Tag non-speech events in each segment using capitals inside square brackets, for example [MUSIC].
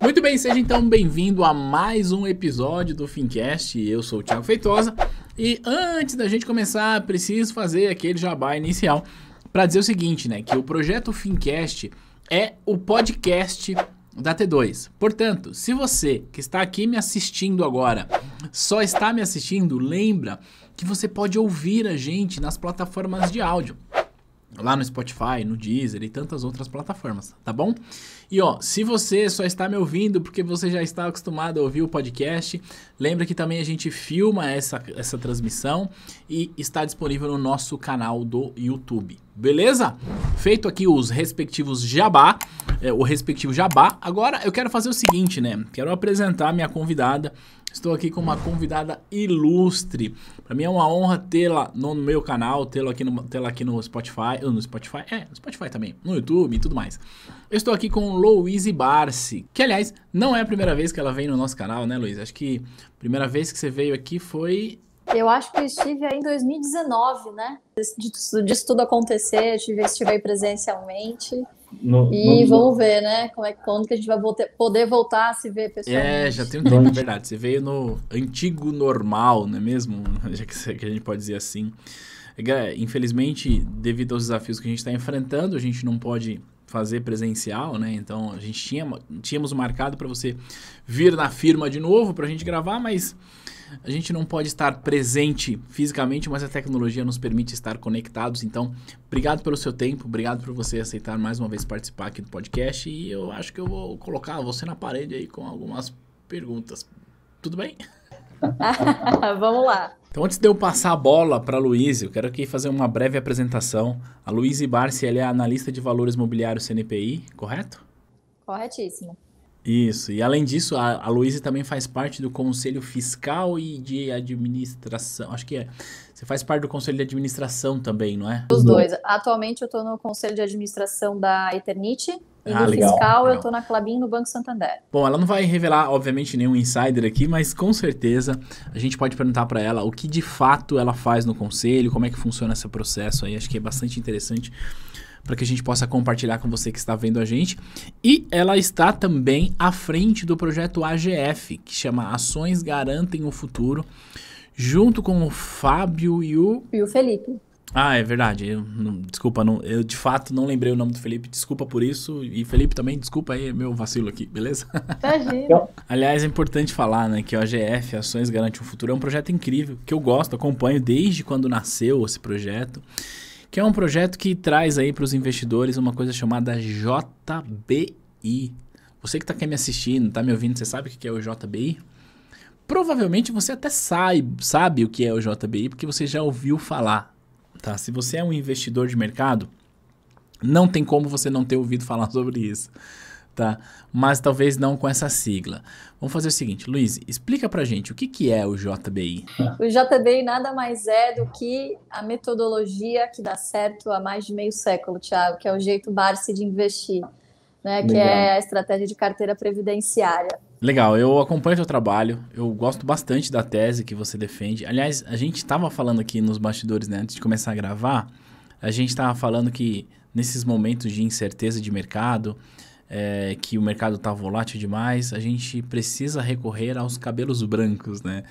Muito bem, seja então bem-vindo a mais um episódio do Fincast. Eu sou o Thiago Feitosa e antes da gente começar, preciso fazer aquele jabá inicial para dizer o seguinte, né, que o projeto Fincast é o podcast da T2. Portanto, se você que está aqui me assistindo agora só está me assistindo, lembra que você pode ouvir a gente nas plataformas de áudio lá no Spotify, no Deezer e tantas outras plataformas, tá bom? E ó, se você só está me ouvindo porque você já está acostumado a ouvir o podcast, lembra que também a gente filma essa, essa transmissão e está disponível no nosso canal do YouTube. Beleza? Feito aqui os respectivos jabá, é, o respectivo jabá. Agora eu quero fazer o seguinte, né? Quero apresentar minha convidada Estou aqui com uma convidada ilustre. Para mim é uma honra tê-la no meu canal, tê-la aqui, no, tê aqui no Spotify, no Spotify, é, no Spotify também, no YouTube e tudo mais. Eu estou aqui com Louise Barsi, que aliás, não é a primeira vez que ela vem no nosso canal, né, Louise? Acho que a primeira vez que você veio aqui foi eu acho que eu estive aí em 2019, né? de, disso tudo acontecer, eu estive, estive aí presencialmente. No, e no... vamos ver, né? Como é, quando que a gente vai voltar, poder voltar a se ver é, pessoalmente. É, já tem um tempo, é verdade. Você veio no antigo normal, não é mesmo? [LAUGHS] Já que, que a gente pode dizer assim. É é, infelizmente, devido aos desafios que a gente está enfrentando, a gente não pode fazer presencial, né? Então a gente tinha, tínhamos marcado para você vir na firma de novo para a gente gravar, mas a gente não pode estar presente fisicamente, mas a tecnologia nos permite estar conectados. Então, obrigado pelo seu tempo, obrigado por você aceitar mais uma vez participar aqui do podcast. E eu acho que eu vou colocar você na parede aí com algumas perguntas. Tudo bem? [LAUGHS] Vamos lá. Então, antes de eu passar a bola para a Luíse, eu quero aqui fazer uma breve apresentação. A Luíse Barsi, ela é analista de valores mobiliários CNPI, correto? Corretíssimo. Isso, e além disso, a, a Luísa também faz parte do Conselho Fiscal e de Administração. Acho que é. Você faz parte do Conselho de Administração também, não é? Os uhum. dois. Atualmente eu estou no Conselho de Administração da Eternite, e ah, legal, fiscal, legal. eu tô na Clabin no Banco Santander. Bom, ela não vai revelar, obviamente, nenhum insider aqui, mas com certeza a gente pode perguntar para ela o que de fato ela faz no conselho, como é que funciona esse processo aí. Acho que é bastante interessante para que a gente possa compartilhar com você que está vendo a gente. E ela está também à frente do projeto AGF, que chama Ações Garantem o Futuro, junto com o Fábio e o. E o Felipe. Ah, é verdade. Eu, não, desculpa, não, eu de fato não lembrei o nome do Felipe. Desculpa por isso. E Felipe também, desculpa aí é meu vacilo aqui, beleza? Imagina. Então, aliás, é importante falar né, que o AGF, Ações Garante o Futuro, é um projeto incrível que eu gosto, acompanho desde quando nasceu esse projeto que é um projeto que traz aí para os investidores uma coisa chamada JBI. Você que está aqui me assistindo, está me ouvindo, você sabe o que é o JBI? Provavelmente você até sabe, sabe o que é o JBI, porque você já ouviu falar. Tá? Se você é um investidor de mercado, não tem como você não ter ouvido falar [LAUGHS] sobre isso tá? Mas talvez não com essa sigla. Vamos fazer o seguinte, Luiz, explica pra gente o que, que é o JBI. O JBI nada mais é do que a metodologia que dá certo há mais de meio século, Thiago, que é o jeito Barsi de investir, né? Legal. Que é a estratégia de carteira previdenciária. Legal, eu acompanho o seu trabalho, eu gosto bastante da tese que você defende. Aliás, a gente estava falando aqui nos bastidores, né, antes de começar a gravar, a gente estava falando que nesses momentos de incerteza de mercado, é, que o mercado está volátil demais, a gente precisa recorrer aos cabelos brancos, né?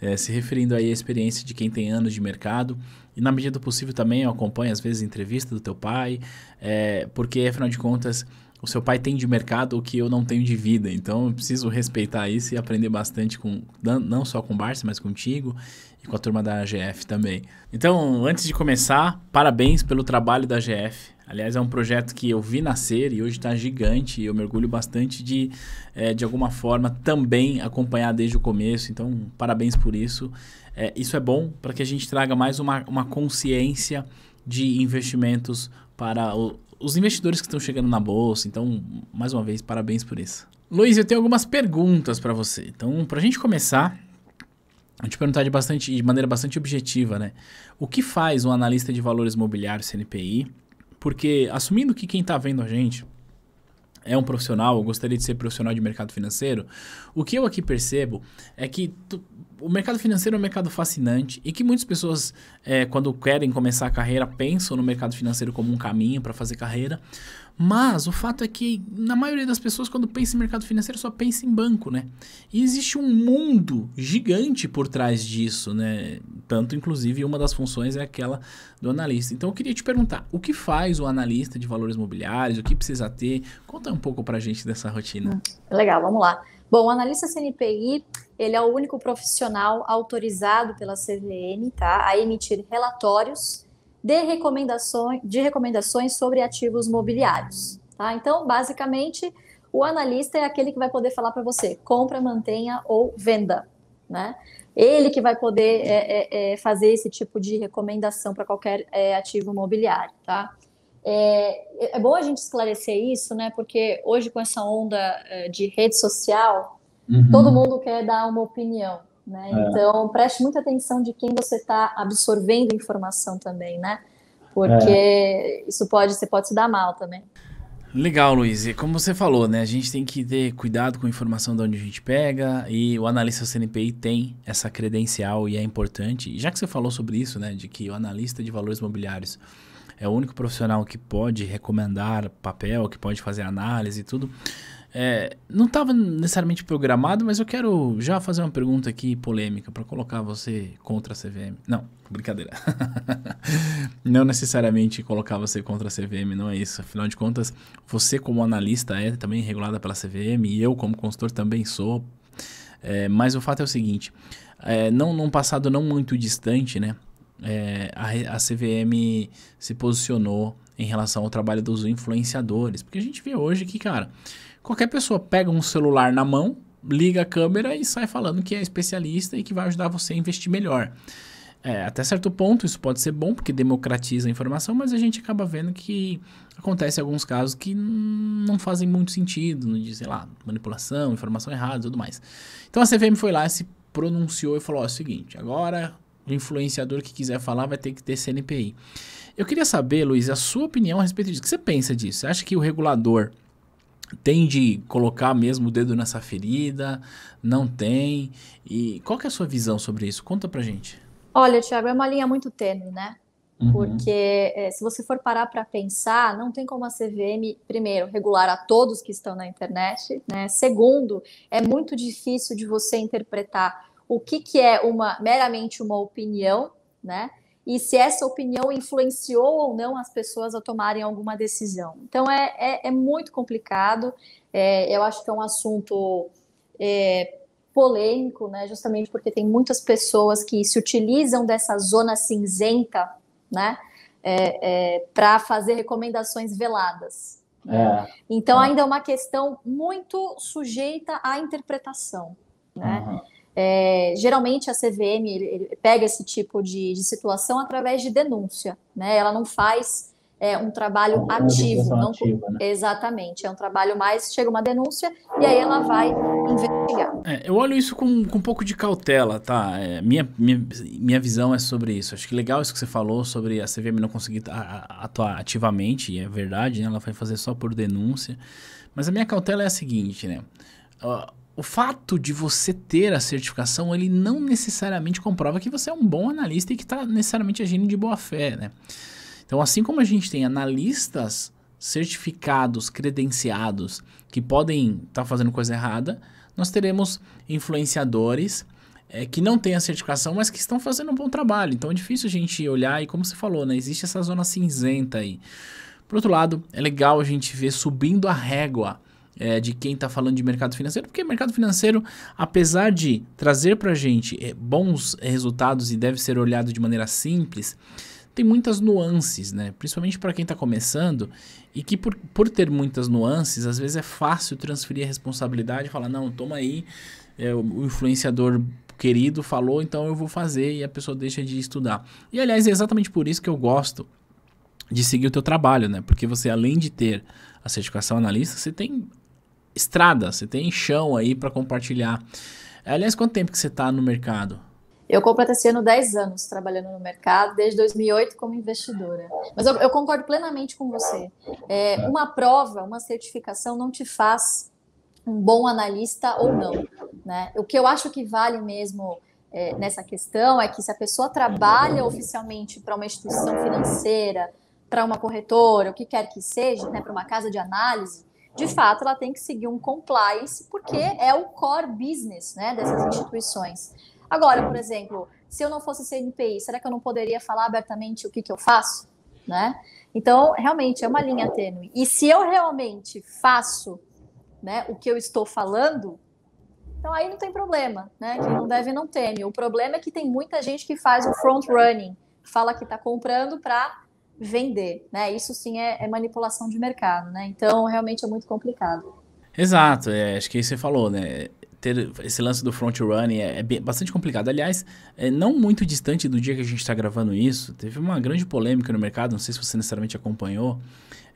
É, se referindo aí à experiência de quem tem anos de mercado. E na medida do possível também eu acompanho às vezes entrevista do teu pai, é, porque afinal de contas o seu pai tem de mercado o que eu não tenho de vida. Então eu preciso respeitar isso e aprender bastante com não só com o Barça, mas contigo e com a turma da AGF também. Então, antes de começar, parabéns pelo trabalho da AGF. Aliás, é um projeto que eu vi nascer e hoje está gigante. E eu mergulho bastante de, é, de alguma forma, também acompanhar desde o começo. Então, parabéns por isso. É, isso é bom para que a gente traga mais uma, uma consciência de investimentos para o, os investidores que estão chegando na bolsa. Então, mais uma vez, parabéns por isso. Luiz, eu tenho algumas perguntas para você. Então, para a gente começar, Vou te perguntar de, bastante, de maneira bastante objetiva, né? O que faz um analista de valores mobiliários CNPI? Porque, assumindo que quem está vendo a gente é um profissional, gostaria de ser profissional de mercado financeiro, o que eu aqui percebo é que tu, o mercado financeiro é um mercado fascinante e que muitas pessoas, é, quando querem começar a carreira, pensam no mercado financeiro como um caminho para fazer carreira, mas o fato é que, na maioria das pessoas, quando pensa em mercado financeiro, só pensa em banco, né? E existe um mundo gigante por trás disso, né? Tanto, inclusive, uma das funções é aquela do analista. Então, eu queria te perguntar, o que faz o analista de valores imobiliários? O que precisa ter? Conta um pouco para gente dessa rotina. Hum, legal, vamos lá. Bom, o analista CNPI, ele é o único profissional autorizado pela CVM, tá? A emitir relatórios de recomendações, de recomendações sobre ativos mobiliários. Tá? Então, basicamente, o analista é aquele que vai poder falar para você compra, mantenha ou venda. Né? Ele que vai poder é, é, é fazer esse tipo de recomendação para qualquer é, ativo imobiliário. Tá? É, é, bom a gente esclarecer isso, né? porque hoje, com essa onda é, de rede social, uhum. todo mundo quer dar uma opinião. Né? É. Então, preste muita atenção de quem você está absorvendo informação também, né? Porque é. isso pode, você pode se dar mal também. Legal, Luiz. E como você falou, né? A gente tem que ter cuidado com a informação de onde a gente pega e o analista CNPI tem essa credencial e é importante. E já que você falou sobre isso, né? De que o analista de valores mobiliários é o único profissional que pode recomendar papel, que pode fazer análise e tudo. É, não estava necessariamente programado, mas eu quero já fazer uma pergunta aqui polêmica para colocar você contra a CVM. Não, brincadeira. [LAUGHS] não necessariamente colocar você contra a CVM, não é isso. Afinal de contas, você como analista é também regulada pela CVM e eu como consultor também sou. É, mas o fato é o seguinte: é, não num passado não muito distante, né? é, a, a CVM se posicionou em relação ao trabalho dos influenciadores. Porque a gente vê hoje que, cara, qualquer pessoa pega um celular na mão, liga a câmera e sai falando que é especialista e que vai ajudar você a investir melhor. É, até certo ponto isso pode ser bom porque democratiza a informação, mas a gente acaba vendo que acontece alguns casos que não fazem muito sentido, não sei lá, manipulação, informação errada, tudo mais. Então a CVM foi lá, se pronunciou e falou: ó, é o seguinte, agora o influenciador que quiser falar vai ter que ter CNPI. Eu queria saber, Luiz, a sua opinião a respeito disso. O que você pensa disso? Você acha que o regulador tem de colocar mesmo o dedo nessa ferida? Não tem? E qual que é a sua visão sobre isso? Conta pra gente. Olha, Tiago, é uma linha muito tênue, né? Uhum. Porque eh, se você for parar para pensar, não tem como a CVM, primeiro, regular a todos que estão na internet, né? Segundo, é muito difícil de você interpretar o que, que é uma meramente uma opinião, né? E se essa opinião influenciou ou não as pessoas a tomarem alguma decisão. Então é, é, é muito complicado. É, eu acho que é um assunto é, polêmico, né? Justamente porque tem muitas pessoas que se utilizam dessa zona cinzenta, né? É, é, Para fazer recomendações veladas. É, então, é. ainda é uma questão muito sujeita à interpretação. Né? Uhum. É, geralmente a CVM ele, ele pega esse tipo de, de, situação através de denúncia, né? Ela não faz é, um trabalho é ativo, não ativa, né? exatamente. É um trabalho mais chega uma denúncia e aí ela vai investigar. É, eu olho isso com, com um pouco de cautela, tá? É, minha, minha, minha visão é sobre isso. Acho que legal isso que você falou sobre a CVM não conseguir atuar ativamente, e é verdade, né? Ela vai fazer só por denúncia. Mas a minha cautela é a seguinte, né? Uh, o fato de você ter a certificação, ele não necessariamente comprova que você é um bom analista e que está necessariamente agindo de boa fé, né? Então, assim como a gente tem analistas certificados, credenciados, que podem estar tá fazendo coisa errada, nós teremos influenciadores é, que não têm a certificação, mas que estão fazendo um bom trabalho. Então, é difícil a gente olhar e, como você falou, né? Existe essa zona cinzenta aí. Por outro lado, é legal a gente ver subindo a régua é, de quem está falando de mercado financeiro, porque mercado financeiro, apesar de trazer para a gente é, bons resultados e deve ser olhado de maneira simples, tem muitas nuances, né? Principalmente para quem está começando e que por, por ter muitas nuances, às vezes é fácil transferir a responsabilidade e falar, não, toma aí, é, o influenciador querido falou, então eu vou fazer e a pessoa deixa de estudar. E aliás, é exatamente por isso que eu gosto de seguir o teu trabalho, né? Porque você além de ter a certificação analista, você tem estrada, você tem chão aí para compartilhar. Aliás, quanto tempo que você está no mercado? Eu completo esse ano 10 anos trabalhando no mercado, desde 2008 como investidora. Mas eu, eu concordo plenamente com você. É, uma prova, uma certificação não te faz um bom analista ou não. Né? O que eu acho que vale mesmo é, nessa questão é que se a pessoa trabalha oficialmente para uma instituição financeira, para uma corretora, o que quer que seja, né, para uma casa de análise, de uhum. fato ela tem que seguir um compliance, porque uhum. é o core business né, dessas instituições. Agora, por exemplo, se eu não fosse CNPI, será que eu não poderia falar abertamente o que, que eu faço? Né? Então, realmente, é uma linha tênue. E se eu realmente faço né, o que eu estou falando, então aí não tem problema, né? Quem não deve não teme. O problema é que tem muita gente que faz o front running, fala que está comprando para vender, né? Isso sim é, é manipulação de mercado, né? Então realmente é muito complicado. Exato, é, acho que você falou, né? Ter esse lance do front running é, é bem, bastante complicado. Aliás, é não muito distante do dia que a gente está gravando isso, teve uma grande polêmica no mercado, não sei se você necessariamente acompanhou,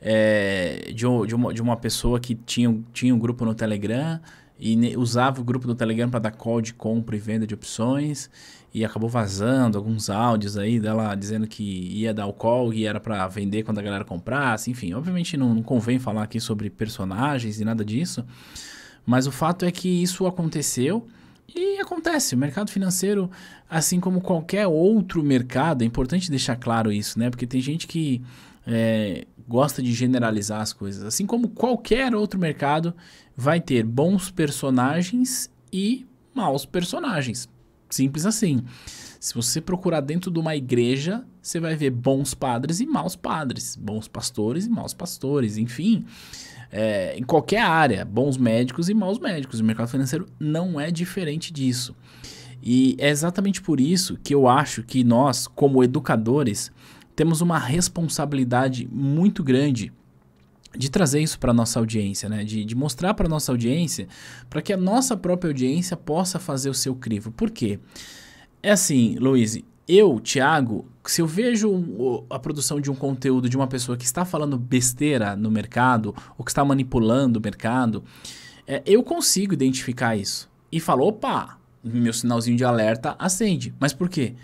é, de, de, uma, de uma pessoa que tinha, tinha um grupo no Telegram e usava o grupo do Telegram para dar call de compra e venda de opções e acabou vazando alguns áudios aí dela dizendo que ia dar o call e era para vender quando a galera comprasse, enfim, obviamente não, não, convém falar aqui sobre personagens e nada disso, mas o fato é que isso aconteceu e acontece, o mercado financeiro, assim como qualquer outro mercado, é importante deixar claro isso, né? Porque tem gente que é, gosta de generalizar as coisas. Assim como qualquer outro mercado vai ter bons personagens e maus personagens. Simples assim. Se você procurar dentro de uma igreja, você vai ver bons padres e maus padres, bons pastores e maus pastores, enfim. É, em qualquer área, bons médicos e maus médicos. O mercado financeiro não é diferente disso. E é exatamente por isso que eu acho que nós, como educadores, temos uma responsabilidade muito grande de trazer isso para nossa audiência, né? De, de mostrar para nossa audiência, para que a nossa própria audiência possa fazer o seu crivo. Por quê? É assim, Luiz, eu, Thiago, se eu vejo a produção de um conteúdo de uma pessoa que está falando besteira no mercado, ou que está manipulando o mercado, é, eu consigo identificar isso. E falo, opa, meu sinalzinho de alerta acende. Mas por quê?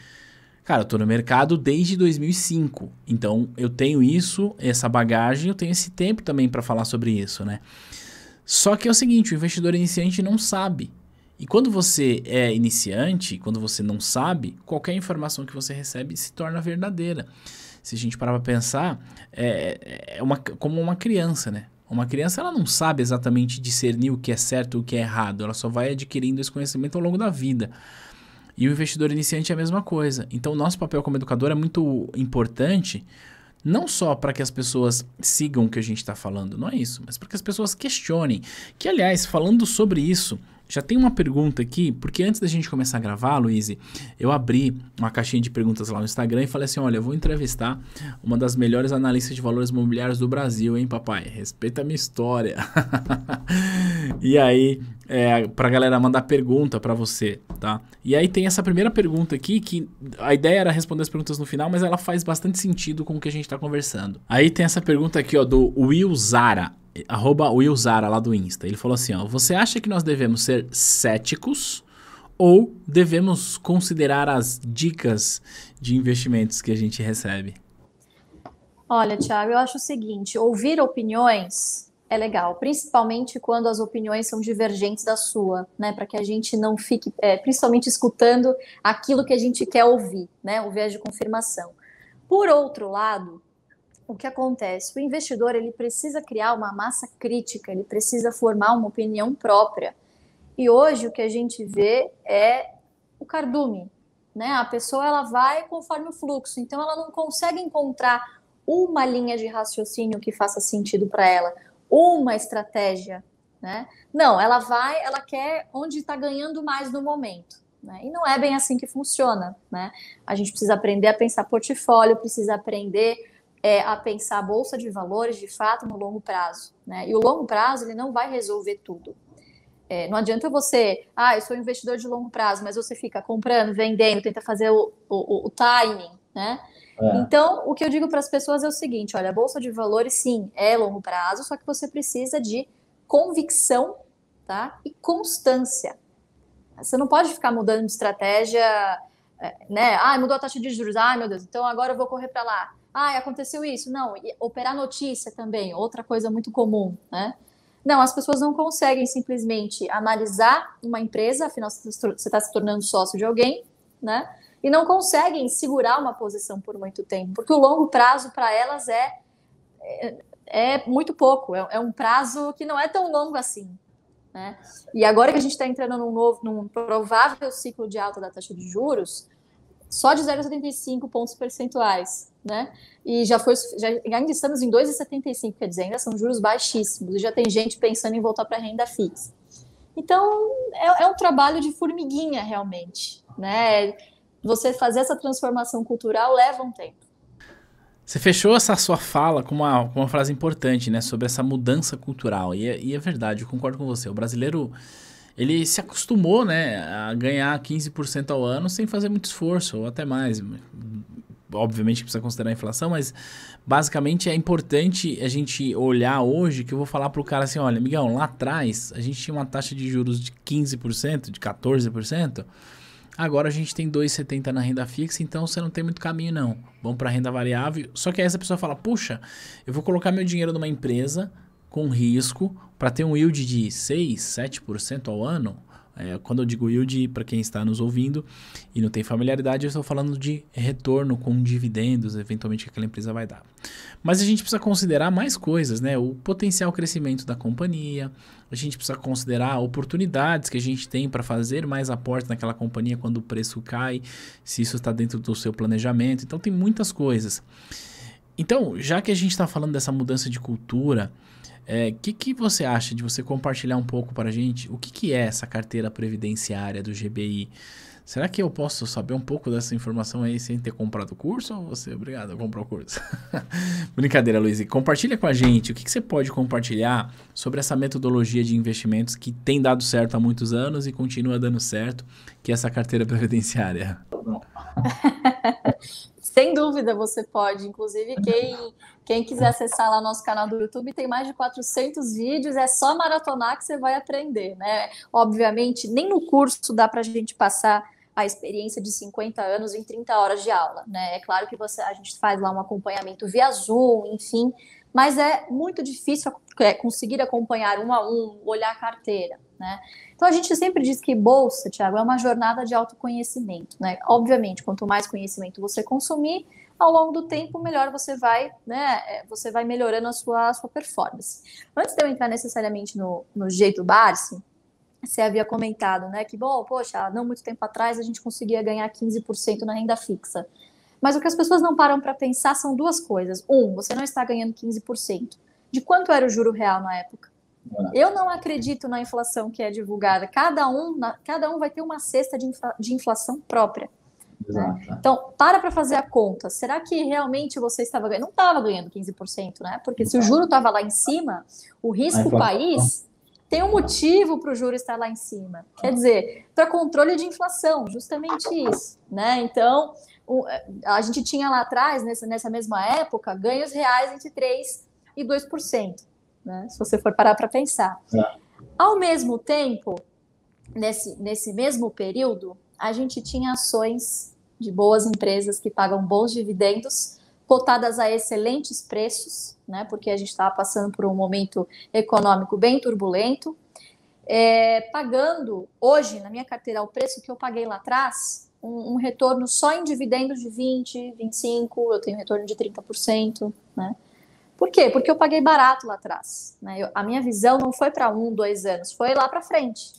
Cara, eu tô no mercado desde 2005. Então, eu tenho isso, essa bagagem, eu tenho esse tempo também para falar sobre isso, né? Só que é o seguinte, o investidor iniciante não sabe. E quando você é iniciante, quando você não sabe, qualquer informação que você recebe se torna verdadeira. Se a gente parar para pensar, é, é uma, como uma criança, né? Uma criança ela não sabe exatamente discernir o que é certo e o que é errado, ela só vai adquirindo esse conhecimento ao longo da vida. E o investidor iniciante é a mesma coisa. Então, o nosso papel como educador é muito importante, não só para que as pessoas sigam o que a gente está falando, não é isso, mas para que as pessoas questionem. Que, aliás, falando sobre isso, já tem uma pergunta aqui, porque antes da gente começar a gravar, Luiz, eu abri uma caixinha de perguntas lá no Instagram e falei assim: olha, eu vou entrevistar uma das melhores analistas de valores imobiliários do Brasil, hein, papai? Respeita a minha história. [LAUGHS] e aí, é, pra galera mandar pergunta para você, tá? E aí tem essa primeira pergunta aqui, que a ideia era responder as perguntas no final, mas ela faz bastante sentido com o que a gente tá conversando. Aí tem essa pergunta aqui, ó, do Will Zara arroba Will Zara lá do Insta. Ele falou assim: ó, você acha que nós devemos ser céticos ou devemos considerar as dicas de investimentos que a gente recebe? Olha, Tiago, eu acho o seguinte: ouvir opiniões é legal, principalmente quando as opiniões são divergentes da sua, né? Para que a gente não fique, é, principalmente escutando aquilo que a gente quer ouvir, né? O viés de confirmação. Por outro lado, o que acontece? O investidor ele precisa criar uma massa crítica, ele precisa formar uma opinião própria. E hoje o que a gente vê é o cardume, né? A pessoa ela vai conforme o fluxo, então ela não consegue encontrar uma linha de raciocínio que faça sentido para ela, uma estratégia, né? Não, ela vai, ela quer onde está ganhando mais no momento. Né? E não é bem assim que funciona. Né? A gente precisa aprender a pensar portfólio, precisa aprender é, a pensar a bolsa de valores de fato no longo prazo. Né? E o longo prazo ele não vai resolver tudo. É, não adianta você, ah, eu sou investidor de longo prazo, mas você fica comprando, vendendo, tenta fazer o, o, o timing, né? É. Então, o que eu digo para as pessoas é o seguinte: olha, a bolsa de valores, sim, é longo prazo, só que você precisa de convicção tá? e constância. Você não pode ficar mudando de estratégia, é, né? Ah, mudou a taxa de juros, ah, meu Deus, então agora eu vou correr para lá. Ah, aconteceu isso. Não, operar notícia também, outra coisa muito comum, né? Não, as pessoas não conseguem simplesmente analisar uma empresa, afinal você está tá se tornando sócio de alguém, né? E não conseguem segurar uma posição por muito tempo, porque o longo prazo para elas é, é, é, muito pouco, é, é, um prazo que não é tão longo assim. Né? E agora que a gente está entrando num, novo, num provável ciclo de alta da taxa de juros, só de 0,75 pontos percentuais, né? E já foi, já, ainda estamos em 2,75, quer dizer, ainda são juros baixíssimos, e já tem gente pensando em voltar para renda fixa. Então, é, é, um trabalho de formiguinha, realmente, né? Você fazer essa transformação cultural leva um tempo. Você fechou essa sua fala com uma, com uma frase importante, né? Sobre essa mudança cultural. E, é, e é verdade, eu concordo com você. O brasileiro ele se acostumou né, a ganhar 15% ao ano sem fazer muito esforço, ou até mais. Obviamente precisa considerar a inflação, mas basicamente é importante a gente olhar hoje que eu vou falar para o cara assim: olha, amigão, lá atrás a gente tinha uma taxa de juros de 15%, de 14%. Agora a gente tem 2,70 na renda fixa, então você não tem muito caminho não. Vamos para renda variável. Só que aí essa pessoa fala: "Puxa, eu vou colocar meu dinheiro numa empresa com risco para ter um yield de 6, 7% ao ano. É, quando eu digo yield, para quem está nos ouvindo e não tem familiaridade, eu estou falando de retorno com dividendos, eventualmente, que aquela empresa vai dar. Mas a gente precisa considerar mais coisas, né? O potencial crescimento da companhia, a gente precisa considerar oportunidades que a gente tem para fazer mais aporte naquela companhia quando o preço cai, se isso está dentro do seu planejamento. Então, tem muitas coisas. Então, já que a gente está falando dessa mudança de cultura, o é, que, que você acha de você compartilhar um pouco para a gente? O que, que é essa carteira previdenciária do GBI? Será que eu posso saber um pouco dessa informação aí sem ter comprado o curso? Ou você, é obrigado, eu comprou o curso. [LAUGHS] Brincadeira, Luiz. Compartilha com a gente o que, que, você pode compartilhar sobre essa metodologia de investimentos que tem dado certo há muitos anos e continua dando certo, que é essa carteira [LAUGHS] previdenciária. Bom. [LAUGHS] Sem dúvida, você pode. Inclusive, quem, quem quiser acessar lá nosso canal do YouTube, tem mais de 400 vídeos. É só maratonar que você vai aprender, né? Obviamente, nem no curso dá para a gente passar a experiência de 50 anos em 30 horas de aula, né? É claro que você, a gente faz lá um acompanhamento via Zoom, enfim, mas é muito difícil é, conseguir acompanhar um a um, olhar a carteira. Né? Então a gente sempre diz que bolsa, Tiago, é uma jornada de autoconhecimento. Né? Obviamente, quanto mais conhecimento você consumir, ao longo do tempo, melhor você vai, né? É, você vai melhorando a sua, a sua performance. Antes de eu entrar necessariamente no, no jeito Barsi, você havia comentado, né? Que, bom, poxa, não muito tempo atrás a gente conseguia ganhar 15% na renda fixa. Mas o que as pessoas não param para pensar são duas coisas. Um, você não está ganhando 15%. De quanto era o juro real na época? É. Eu não acredito na inflação que é divulgada. Cada um, na, cada um vai ter uma cesta de, infla, de inflação própria. Né? É. Então, para para fazer a conta. Será que realmente você estava ganhando? Não estava ganhando 15%, né? Porque se o juro estava lá em cima, o risco país tem um motivo para o juro estar lá em cima. Quer dizer, para controle de inflação, justamente isso, né? Então, o, eh, a gente tinha lá atrás, nessa, nessa mesma época, ganhos reais entre 3% e 2% né? se você for parar para pensar. É. Ao mesmo tempo, nesse, nesse mesmo período, a gente tinha ações de boas empresas que pagam bons dividendos, cotadas a excelentes preços, né? porque a gente estava passando por um momento econômico bem turbulento, é, pagando hoje na minha carteira o preço que eu paguei lá atrás, um, um retorno só em dividendos de 20, 25, eu tenho retorno de 30%, né? Por quê? Porque eu paguei barato lá atrás. Né? Eu, a minha visão não foi para um, dois anos, foi lá para frente.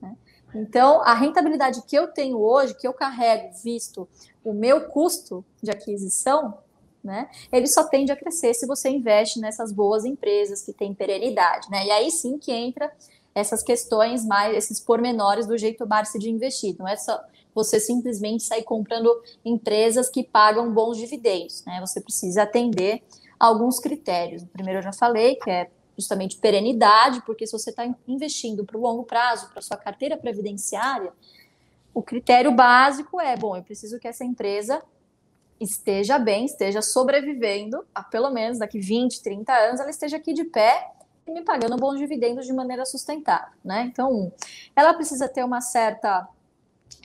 Né? Então, a rentabilidade que eu tenho hoje, que eu carrego, visto o meu custo de aquisição, né, ele só tende a crescer se você investe nessas boas empresas que têm perenidade. Né? E aí sim que entra essas questões mais, esses pormenores do jeito Barsi de investir. Não é só você simplesmente sair comprando empresas que pagam bons dividendos. Né? Você precisa atender alguns critérios. O primeiro eu já falei, que é justamente perenidade, porque se você está investindo para o longo prazo, para sua carteira previdenciária, o critério básico é, bom, eu preciso que essa empresa esteja bem, esteja sobrevivendo, a pelo menos daqui 20, 30 anos, ela esteja aqui de pé e me pagando bons dividendos de maneira sustentável, né? Então, ela precisa ter uma certa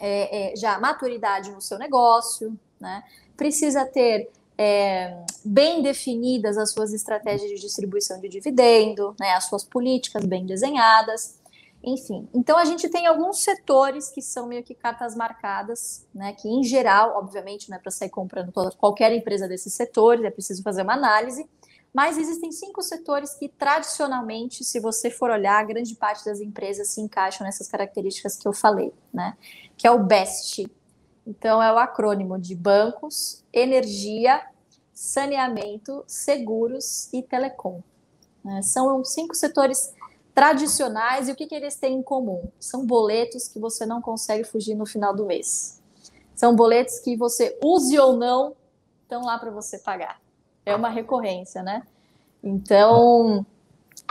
é, é, já maturidade no seu negócio, né? Precisa ter é, bem definidas as suas estratégias de distribuição de dividendo, né, as suas políticas bem desenhadas, enfim. Então a gente tem alguns setores que são meio que cartas marcadas, né, que em geral, obviamente, não é para sair comprando toda, qualquer empresa desses setores, é preciso fazer uma análise. Mas existem cinco setores que, tradicionalmente, se você for olhar, grande parte das empresas se encaixam nessas características que eu falei, né? Que é o BEST, então, é o acrônimo de bancos, energia, saneamento, seguros e telecom. É, são cinco setores tradicionais e o que, que eles têm em comum? São boletos que você não consegue fugir no final do mês. São boletos que você use ou não, estão lá para você pagar. É uma recorrência, né? Então,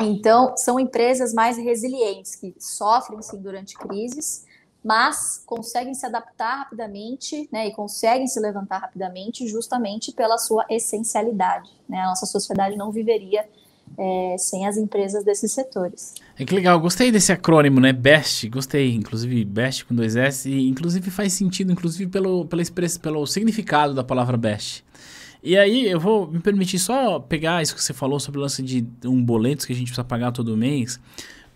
então são empresas mais resilientes que sofrem sim durante crises, mas conseguem se adaptar rapidamente né, e conseguem se levantar rapidamente justamente pela sua essencialidade. Né? A nossa sociedade não viveria é, sem as empresas desses setores. É que legal, gostei desse acrônimo, né? BEST, gostei, inclusive BEST com dois S, e inclusive faz sentido, inclusive pelo, pela express, pelo significado da palavra BEST. E aí, eu vou me permitir só pegar isso que você falou sobre o lance de um boleto que a gente precisa pagar todo mês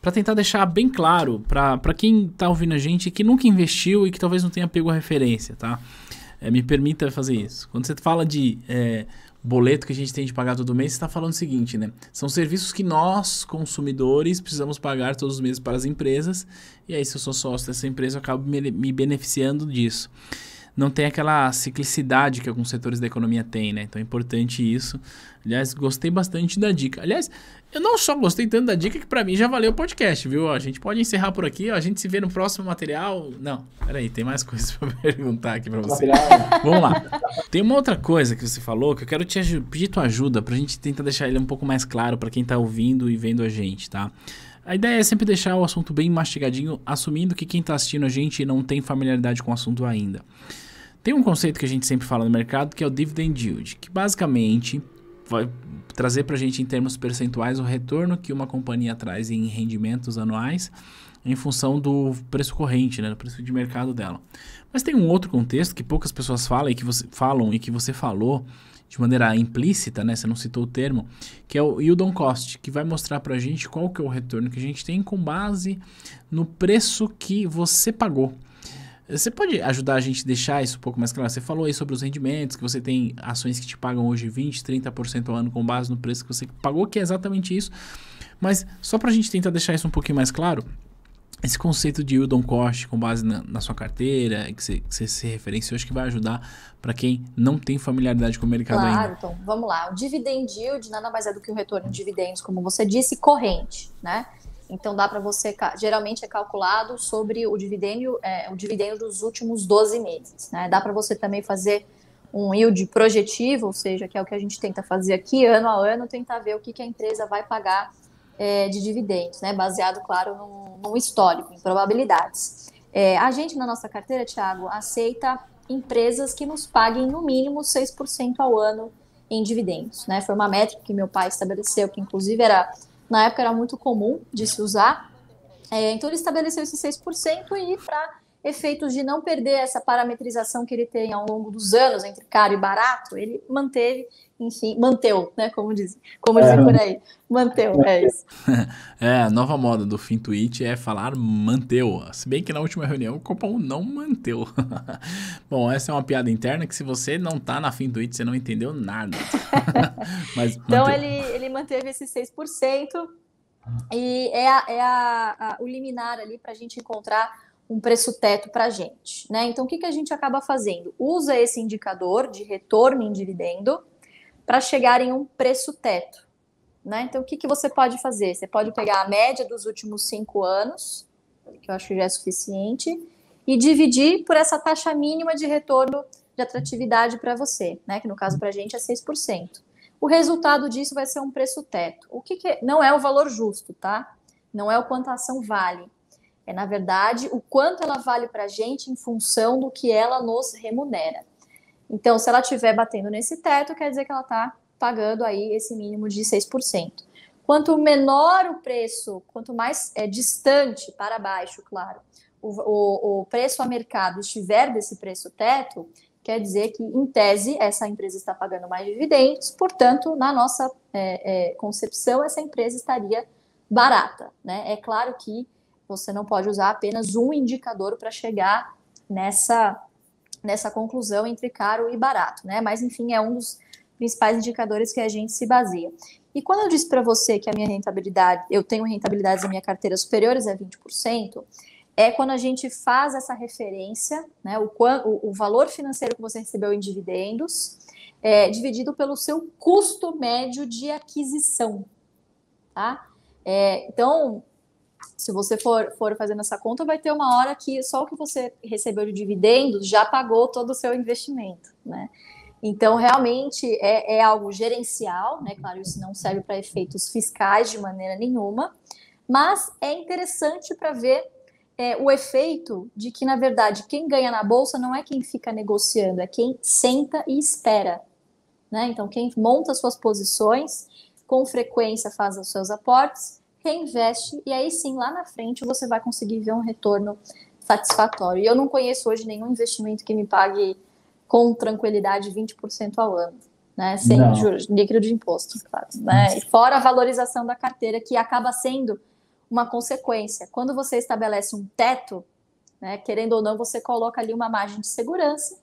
para tentar deixar bem claro para quem está ouvindo a gente que nunca investiu e que talvez não tenha pego a referência, tá? É, me permita fazer isso. Quando você fala de é, boleto que a gente tem de pagar todo mês, você está falando o seguinte, né? São serviços que nós, consumidores, precisamos pagar todos os meses para as empresas. E aí, se eu sou sócio dessa empresa, eu acabo me, me beneficiando disso. Não tem aquela ciclicidade que alguns setores da economia têm, né? Então é importante isso. Aliás, gostei bastante da dica. Aliás, eu não só gostei tanto da dica que para mim já valeu o podcast, viu? A gente pode encerrar por aqui, a gente se vê no próximo material. Não, peraí, tem mais [LAUGHS] coisas para perguntar aqui para você. Né? Vamos lá. Tem uma outra coisa que você falou que eu quero te pedir tua ajuda pra gente tentar deixar ele um pouco mais claro para quem tá ouvindo e vendo a gente, tá? A ideia é sempre deixar o assunto bem mastigadinho, assumindo que quem está assistindo a gente não tem familiaridade com o assunto ainda. Tem um conceito que a gente sempre fala no mercado que é o dividend yield, que basicamente vai trazer para a gente em termos percentuais o retorno que uma companhia traz em rendimentos anuais em função do preço corrente, né, do preço de mercado dela. Mas tem um outro contexto que poucas pessoas falam e que você falam e que você falou de maneira implícita, né, você não citou o termo, que é o yield on cost, que vai mostrar para a gente qual que é o retorno que a gente tem com base no preço que você pagou. Você pode ajudar a gente a deixar isso um pouco mais claro? Você falou aí sobre os rendimentos, que você tem ações que te pagam hoje 20%, 30% ao ano com base no preço que você pagou, que é exatamente isso. Mas só para a gente tentar deixar isso um pouquinho mais claro, esse conceito de yield on cost com base na, na sua carteira, que você, que você se referenciou, acho que vai ajudar para quem não tem familiaridade com o mercado claro, ainda. Claro, então, vamos lá. O dividend yield nada mais é do que o retorno de dividendos, como você disse, corrente, né? Então dá para você geralmente é calculado sobre o dividendo, é, o dividendo dos últimos 12 meses. Né? Dá para você também fazer um yield projetivo, ou seja, que é o que a gente tenta fazer aqui ano a ano, tentar ver o que, que a empresa vai pagar é, de dividendos, né? baseado, claro, num, num histórico, em probabilidades. É, a gente, na nossa carteira, Thiago, aceita empresas que nos paguem no mínimo 6% ao ano em dividendos. Né? Foi uma métrica que meu pai estabeleceu, que inclusive era na época era muito comum de se usar. É, então ele estabeleceu esses 6% e para efeitos de não perder essa parametrização que ele tem ao longo dos anos entre caro e barato, ele manteve, enfim, manteu, né? Como dizem, como diz é. por aí. Manteu, é, é. isso. [LAUGHS] É, a nova moda do fim tweet é falar manteu. Se bem que na última reunião o Copom não manteu. [LAUGHS] Bom, essa é uma piada interna que se você não tá na fim tweet, você não entendeu nada. [LAUGHS] Mas, então ele, ele manteve esses 6%. E é, a, é a, a, o liminar ali para a gente encontrar um preço teto para a gente. Né? Então, o que, que a gente acaba fazendo? Usa esse indicador de retorno em dividendo para chegar em um preço teto. Né? Então, o que, que você pode fazer? Você pode pegar a média dos últimos cinco anos, que eu acho que já é suficiente, e dividir por essa taxa mínima de retorno de atratividade para você, né? que no caso para a gente é 6%. O resultado disso vai ser um preço teto. O que, que é? não é o valor justo, tá? Não é o quanto a ação vale é, na verdade, o quanto ela vale para a gente em função do que ela nos remunera. Então, se ela estiver batendo nesse teto, quer dizer que ela está pagando aí esse mínimo de 6%. Quanto menor o preço, quanto mais é, distante para baixo, claro, o, o, o preço a mercado estiver desse preço teto, quer dizer que, em tese, essa empresa está pagando mais dividendos, portanto, na nossa é, é, concepção, essa empresa estaria barata. Né? É claro que você não pode usar apenas um indicador para chegar nessa, nessa conclusão entre caro e barato, né? Mas, enfim, é um dos principais indicadores que a gente se baseia. E quando eu disse para você que a minha rentabilidade, eu tenho rentabilidades na minha carteira superiores a 20%, é quando a gente faz essa referência, né, o, o, o valor financeiro que você recebeu em dividendos, é, dividido pelo seu custo médio de aquisição, tá? É, então, se você for, for fazendo essa conta, vai ter uma hora que só o que você recebeu de dividendos já pagou todo o seu investimento, né? Então, realmente é, é algo gerencial, né? Claro, isso não serve para efeitos fiscais de maneira nenhuma, mas é interessante para ver é, o efeito de que, na verdade, quem ganha na bolsa não é quem fica negociando, é quem senta e espera. Né? Então, quem monta suas posições, com frequência faz os seus aportes reinveste e aí sim, lá na frente, você vai conseguir ver um retorno satisfatório. E eu não conheço hoje nenhum investimento que me pague com tranquilidade 20% ao ano. Né, sem não. juros, líquido de imposto, claro. Né? E fora a valorização da carteira, que acaba sendo uma consequência. Quando você estabelece um teto, né, querendo ou não, você coloca ali uma margem de segurança.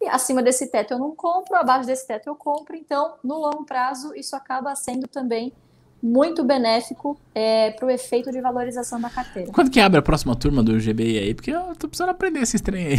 E acima desse teto eu não compro, abaixo desse teto eu compro. Então, no longo prazo, isso acaba sendo também muito benéfico é, para o efeito de valorização da carteira. Quando que abre a próxima turma do GBI aí? Porque eu tô precisando aprender esse trem aí.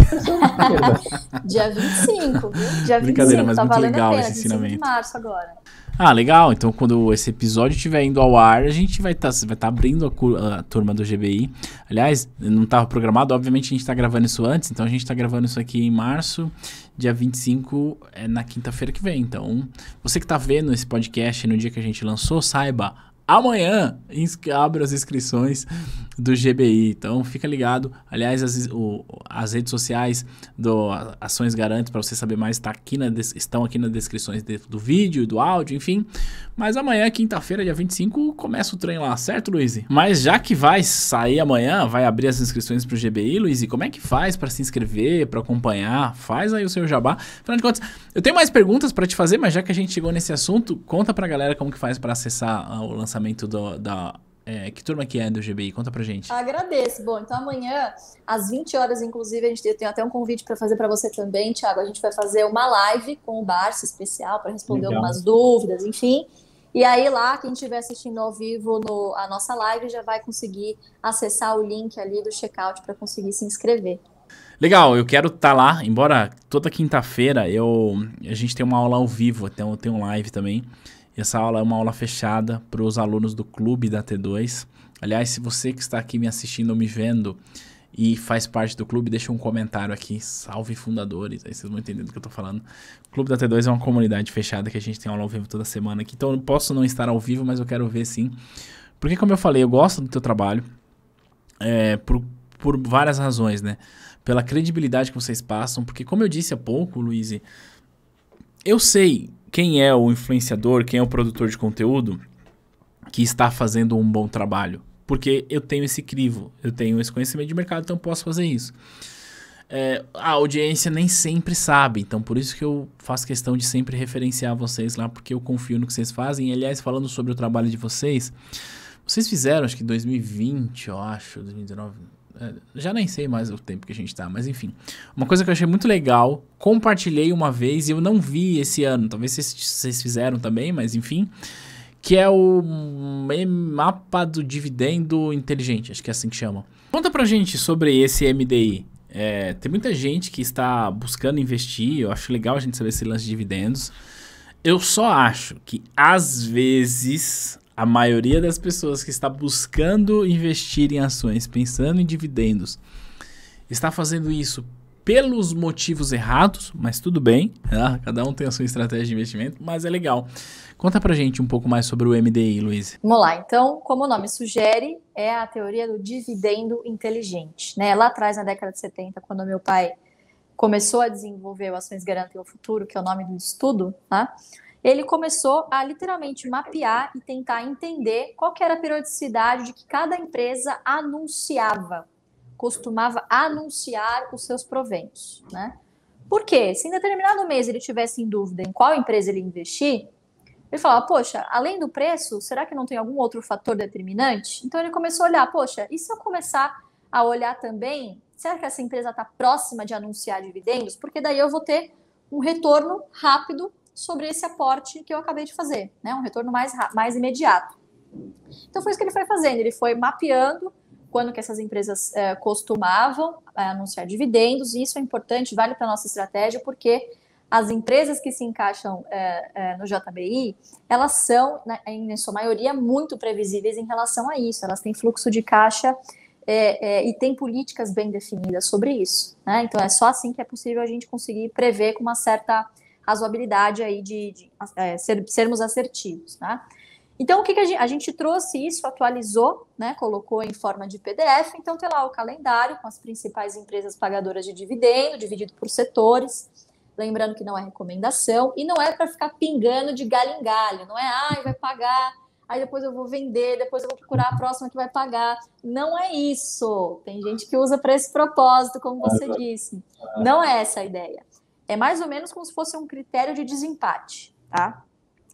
[LAUGHS] Dia 25, viu? Dia Brincadeira, 25, mas tá muito legal esse ensinamento. de março agora. Ah, legal. Então, quando esse episódio estiver indo ao ar, a gente vai estar tá, vai tá abrindo a, a, turma do GBI. Aliás, não estava programado, obviamente a gente está gravando isso antes, então a gente está gravando isso aqui em março, dia 25, é na quinta-feira que vem. Então, você que está vendo esse podcast no dia que a gente lançou, saiba, amanhã abre as inscrições do GBI. Então fica ligado. Aliás, as, o, as redes sociais do Ações Garantes, para você saber mais, tá aqui na, estão aqui nas descrições do vídeo, do áudio, enfim. Mas amanhã, quinta-feira, dia 25, começa o trem lá, certo, Luiz? Mas já que vai sair amanhã, vai abrir as inscrições para o GBI, Luiz, como é que faz para se inscrever, para acompanhar? Faz aí o seu jabá. Afinal de contas, eu tenho mais perguntas para te fazer, mas já que a gente chegou nesse assunto, conta para a galera como que faz para acessar ah, o lançamento lançamento do, da. É, que turma que é do GBI? Conta pra gente. Agradeço. Bom, então amanhã, às 20 horas, inclusive, a gente tem até um convite para fazer para você também, Thiago. A gente vai fazer uma live com o Barça especial para responder Legal. algumas dúvidas, enfim. E aí lá, quem estiver assistindo ao vivo no, a nossa live já vai conseguir acessar o link ali do checkout para conseguir se inscrever. Legal, eu quero estar tá lá, embora toda quinta-feira eu a gente tem uma aula ao vivo, então eu tenho live também. Essa aula é uma aula fechada para os alunos do clube da T2. Aliás, se você que está aqui me assistindo ou me vendo e faz parte do clube, deixa um comentário aqui. Salve fundadores. Aí vocês vão entender do que eu estou falando. clube da T2 é uma comunidade fechada que a gente tem aula ao vivo toda semana aqui. Então eu posso não estar ao vivo, mas eu quero ver sim. Porque, como eu falei, eu gosto do teu trabalho. É, por, por várias razões, né? Pela credibilidade que vocês passam. Porque, como eu disse há pouco, Luiz, eu sei quem é o influenciador, quem é o produtor de conteúdo que está fazendo um bom trabalho. Porque eu tenho esse crivo, eu tenho esse conhecimento de mercado, então posso fazer isso. É, a audiência nem sempre sabe, então por isso que eu faço questão de sempre referenciar vocês lá, porque eu confio no que vocês fazem. aliás, falando sobre o trabalho de vocês, vocês fizeram, acho que 2020, eu acho, 2019, é, já nem sei mais o tempo que a gente tá, mas enfim. Uma coisa que eu achei muito legal, compartilhei uma vez e eu não vi esse ano, talvez vocês, fizeram também, mas enfim. Que é o mapa do dividendo inteligente, acho que é assim que chama. Conta pra gente sobre esse MDI. É, tem muita gente que está buscando investir, eu acho legal a gente saber esse lance de dividendos. Eu só acho que às vezes, a maioria das pessoas que está buscando investir em ações, pensando em dividendos, está fazendo isso pelos motivos errados, mas tudo bem, né? [LAUGHS] cada um tem a sua estratégia de investimento, mas é legal. Conta pra gente um pouco mais sobre o MDI, Luiz. Vamos lá, então, como o nome sugere, é a teoria do dividendo inteligente. Né? Lá atrás, na década de 70, quando meu pai começou a desenvolver o Ações Garantem o Futuro, que é o nome do estudo, tá? Né? ele começou a literalmente mapear e tentar entender qual era a periodicidade de que cada empresa anunciava, costumava anunciar os seus proventos, né? Porque se em determinado mês ele tivesse em dúvida em qual empresa ele investir, ele falava, poxa, além do preço, será que não tem algum outro fator determinante? Então ele começou a olhar, poxa, e se eu começar a olhar também, será que essa empresa está próxima de anunciar dividendos? Porque daí eu vou ter um retorno rápido sobre esse aporte que eu acabei de fazer, né? Um retorno mais, mais imediato. Então foi isso que ele foi fazendo, ele foi mapeando quando que essas empresas é, costumavam é, anunciar dividendos, e isso é importante, vale para a nossa estratégia, porque as empresas que se encaixam é, no JBI, elas são, né, em sua maioria, muito previsíveis em relação a isso, elas têm fluxo de caixa é, é, e têm políticas bem definidas sobre isso. Né? Então é só assim que é possível a gente conseguir prever com uma certa razoabilidade aí de, de é, ser, sermos assertivos, tá? Então, o que, que a gente, a, gente, trouxe isso, atualizou, né, colocou em forma de PDF. Então, tem lá o calendário com as principais empresas pagadoras de dividendo, dividido por setores. Lembrando que não é recomendação e não é para ficar pingando de galho em galho. Não é, ai, vai pagar, aí depois eu vou vender, depois eu vou procurar a próxima que vai pagar. Não é isso. Tem gente que usa para esse propósito, como você disse. Não é essa a ideia. É mais ou menos como se fosse um critério de desempate, tá?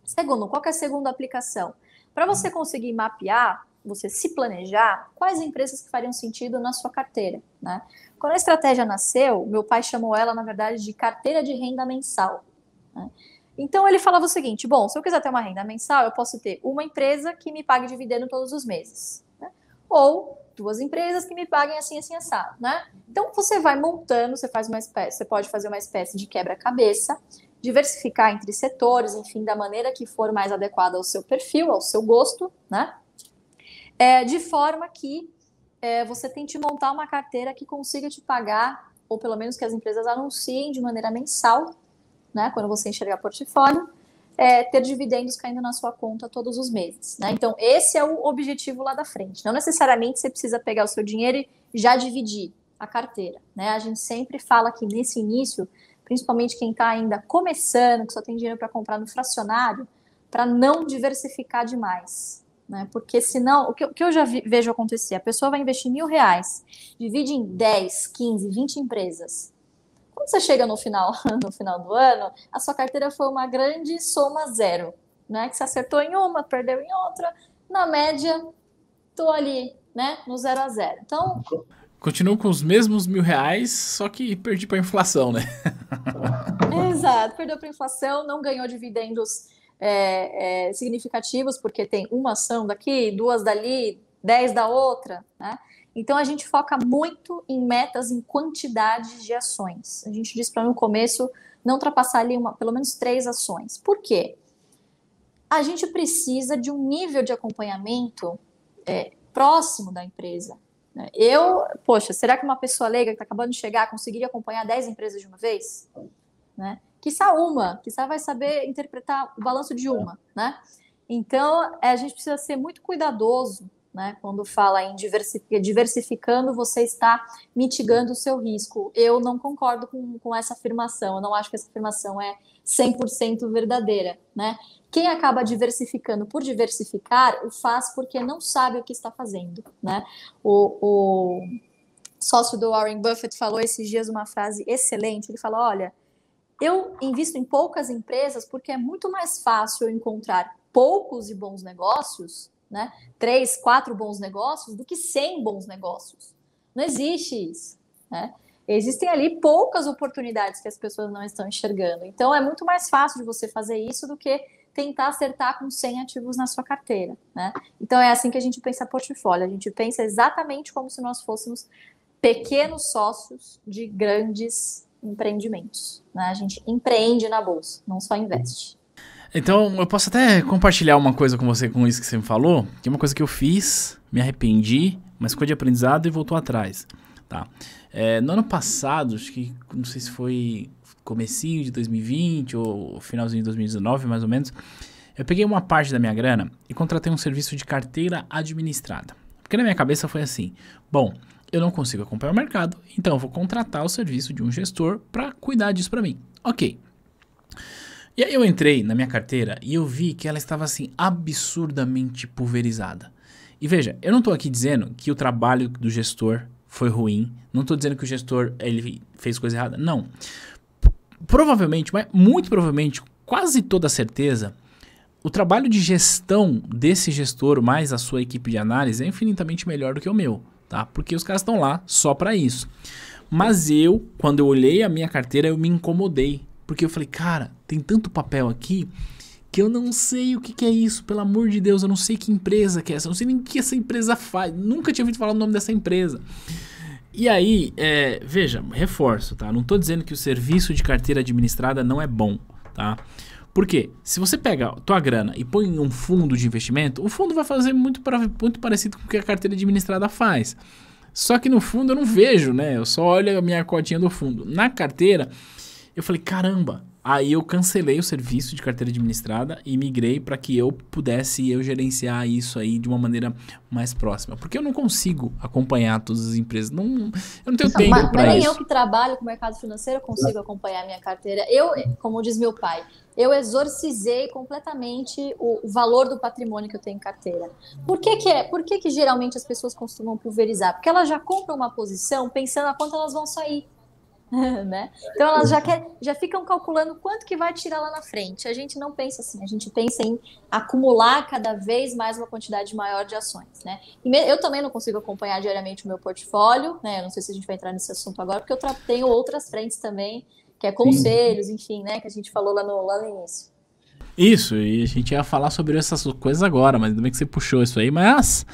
Segundo, qual é a segunda aplicação? Para você conseguir mapear, você se planejar, quais empresas que fariam sentido na sua carteira, né? Quando a estratégia nasceu, meu pai chamou ela, na verdade, de carteira de renda mensal. Né? Então ele falava o seguinte: bom, se eu quiser ter uma renda mensal, eu posso ter uma empresa que me pague dividendo todos os meses, né? ou duas empresas que me paguem assim, assim, assado, né? Então você vai montando, você faz uma espécie, você pode fazer uma espécie de quebra-cabeça, diversificar entre setores, enfim, da maneira que for mais adequada ao seu perfil, ao seu gosto, né? É, de forma que é, você tente montar uma carteira que consiga te pagar, ou pelo menos que as empresas anunciem de maneira mensal, né? Quando você enxergar portfólio, é, ter dividendos caindo na sua conta todos os meses. Né? Então, esse é o objetivo lá da frente. Não necessariamente você precisa pegar o seu dinheiro e já dividir a carteira. Né? A gente sempre fala que nesse início, principalmente quem está ainda começando, que só tem dinheiro para comprar no fracionário, para não diversificar demais. Né? Porque senão, o que, o que eu já vi, vejo acontecer? A pessoa vai investir mil reais, divide em 10, 15, 20 empresas. Quando você chega no final, [LAUGHS] no final do ano, a sua carteira foi uma grande soma zero, né? Que você acertou em uma, perdeu em outra. Na média, tô ali, né? No zero a zero. Então. Continuo com os mesmos mil reais, só que perdi para inflação, né? [LAUGHS] Exato, perdeu para inflação, não ganhou dividendos é, é, significativos, porque tem uma ação daqui, duas dali, dez da outra, né? Então a gente foca muito em metas em quantidades de ações. A gente disse para no começo não ultrapassar ali uma, pelo menos três ações. Por quê? A gente precisa de um nível de acompanhamento é, próximo da empresa. Né? Eu, poxa, será que uma pessoa leiga que está acabando de chegar conseguiria acompanhar dez empresas de uma vez? Né? Quiçá uma, quiçá vai saber interpretar o balanço de uma, né? Então, é, a gente precisa ser muito cuidadoso né? Quando fala em diversificando, você está mitigando o seu risco. Eu não concordo com, com essa afirmação, eu não acho que essa afirmação é 100% verdadeira, né? Quem acaba diversificando por diversificar, o faz porque não sabe o que está fazendo, né? O, o sócio do Warren Buffett falou esses dias uma frase excelente, ele falou, olha, eu invisto em poucas empresas porque é muito mais fácil encontrar poucos e bons negócios né? Três, quatro bons negócios do que 100 bons negócios. Não existe isso, né? Existem ali poucas oportunidades que as pessoas não estão enxergando. Então, é muito mais fácil de você fazer isso do que tentar acertar com 100 ativos na sua carteira, né? Então é assim que a gente pensa portfólio, a gente pensa exatamente como se nós fôssemos pequenos sócios de grandes empreendimentos, né? A gente empreende na bolsa, não só investe. Então, eu posso até compartilhar uma coisa com você com isso que você me falou, que é uma coisa que eu fiz, me arrependi, mas ficou de aprendizado e voltou atrás, tá? É, no ano passado, acho que, não sei se foi comecinho de 2020 ou finalzinho de 2019, mais ou menos, eu peguei uma parte da minha grana e contratei um serviço de carteira administrada. Porque na minha cabeça foi assim: bom, eu não consigo acompanhar o mercado, então eu vou contratar o serviço de um gestor para cuidar disso para mim. Ok, e aí eu entrei na minha carteira e eu vi que ela estava assim absurdamente pulverizada. E veja, eu não estou aqui dizendo que o trabalho do gestor foi ruim, não estou dizendo que o gestor ele fez coisa errada, não. Provavelmente, mas muito provavelmente, quase toda certeza, o trabalho de gestão desse gestor mais a sua equipe de análise é infinitamente melhor do que o meu, tá? Porque os caras estão lá só para isso. Mas eu, quando eu olhei a minha carteira, eu me incomodei porque eu falei, cara, tem tanto papel aqui que eu não sei o que, que, é isso, pelo amor de Deus, eu não sei que empresa que é essa, eu não sei nem o que essa empresa faz, nunca tinha ouvido falar o nome dessa empresa. E aí, é, veja, reforço, tá? Não estou dizendo que o serviço de carteira administrada não é bom, tá? Porque se você pega tua grana e põe em um fundo de investimento, o fundo vai fazer muito, pra, muito parecido com o que a carteira administrada faz. Só que no fundo eu não vejo, né? Eu só olho a minha cotinha do fundo. Na carteira, eu falei, caramba. Aí eu cancelei o serviço de carteira administrada e migrei para que eu pudesse eu gerenciar isso aí de uma maneira mais próxima. Porque eu não consigo acompanhar todas as empresas. Não, eu não tenho não, tempo para isso. Nem eu que trabalho com o mercado financeiro consigo acompanhar a minha carteira. Eu, como diz meu pai, eu exorcizei completamente o valor do patrimônio que eu tenho em carteira. Por que, que, é, por que, que geralmente as pessoas costumam pulverizar? Porque elas já compram uma posição pensando a quanto elas vão sair. [LAUGHS] né? Então elas já, quer, já ficam calculando quanto que vai tirar lá na frente. A gente não pensa assim, a gente pensa em acumular cada vez mais uma quantidade maior de ações, né? E eu também não consigo acompanhar diariamente o meu portfólio, né? Eu não sei se a gente vai entrar nesse assunto agora, porque eu tenho outras frentes também, que é conselhos, enfim, né? Que a gente falou lá no, lá no início. Isso, e a gente ia falar sobre essas coisas agora, mas ainda bem que você puxou isso aí, mas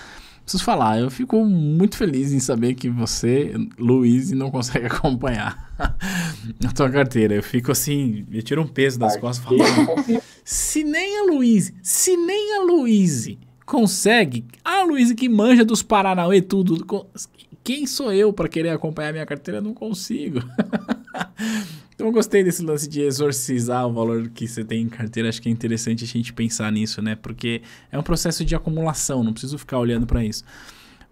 preciso falar, eu fico muito feliz em saber que você, Luiz, não consegue [LAUGHS] acompanhar a tua carteira. Eu fico assim, eu tiro um peso das costas falando. se nem a Luiz, se nem a Luiz consegue, a Luiz que manja dos Paranauê tudo, quem sou eu para querer acompanhar minha carteira? Não consigo. [LAUGHS] Então eu gostei desse lance de exorcizar o valor que você tem em carteira. Acho que é interessante a gente pensar nisso, né? Porque é um processo de acumulação, não preciso ficar olhando para isso.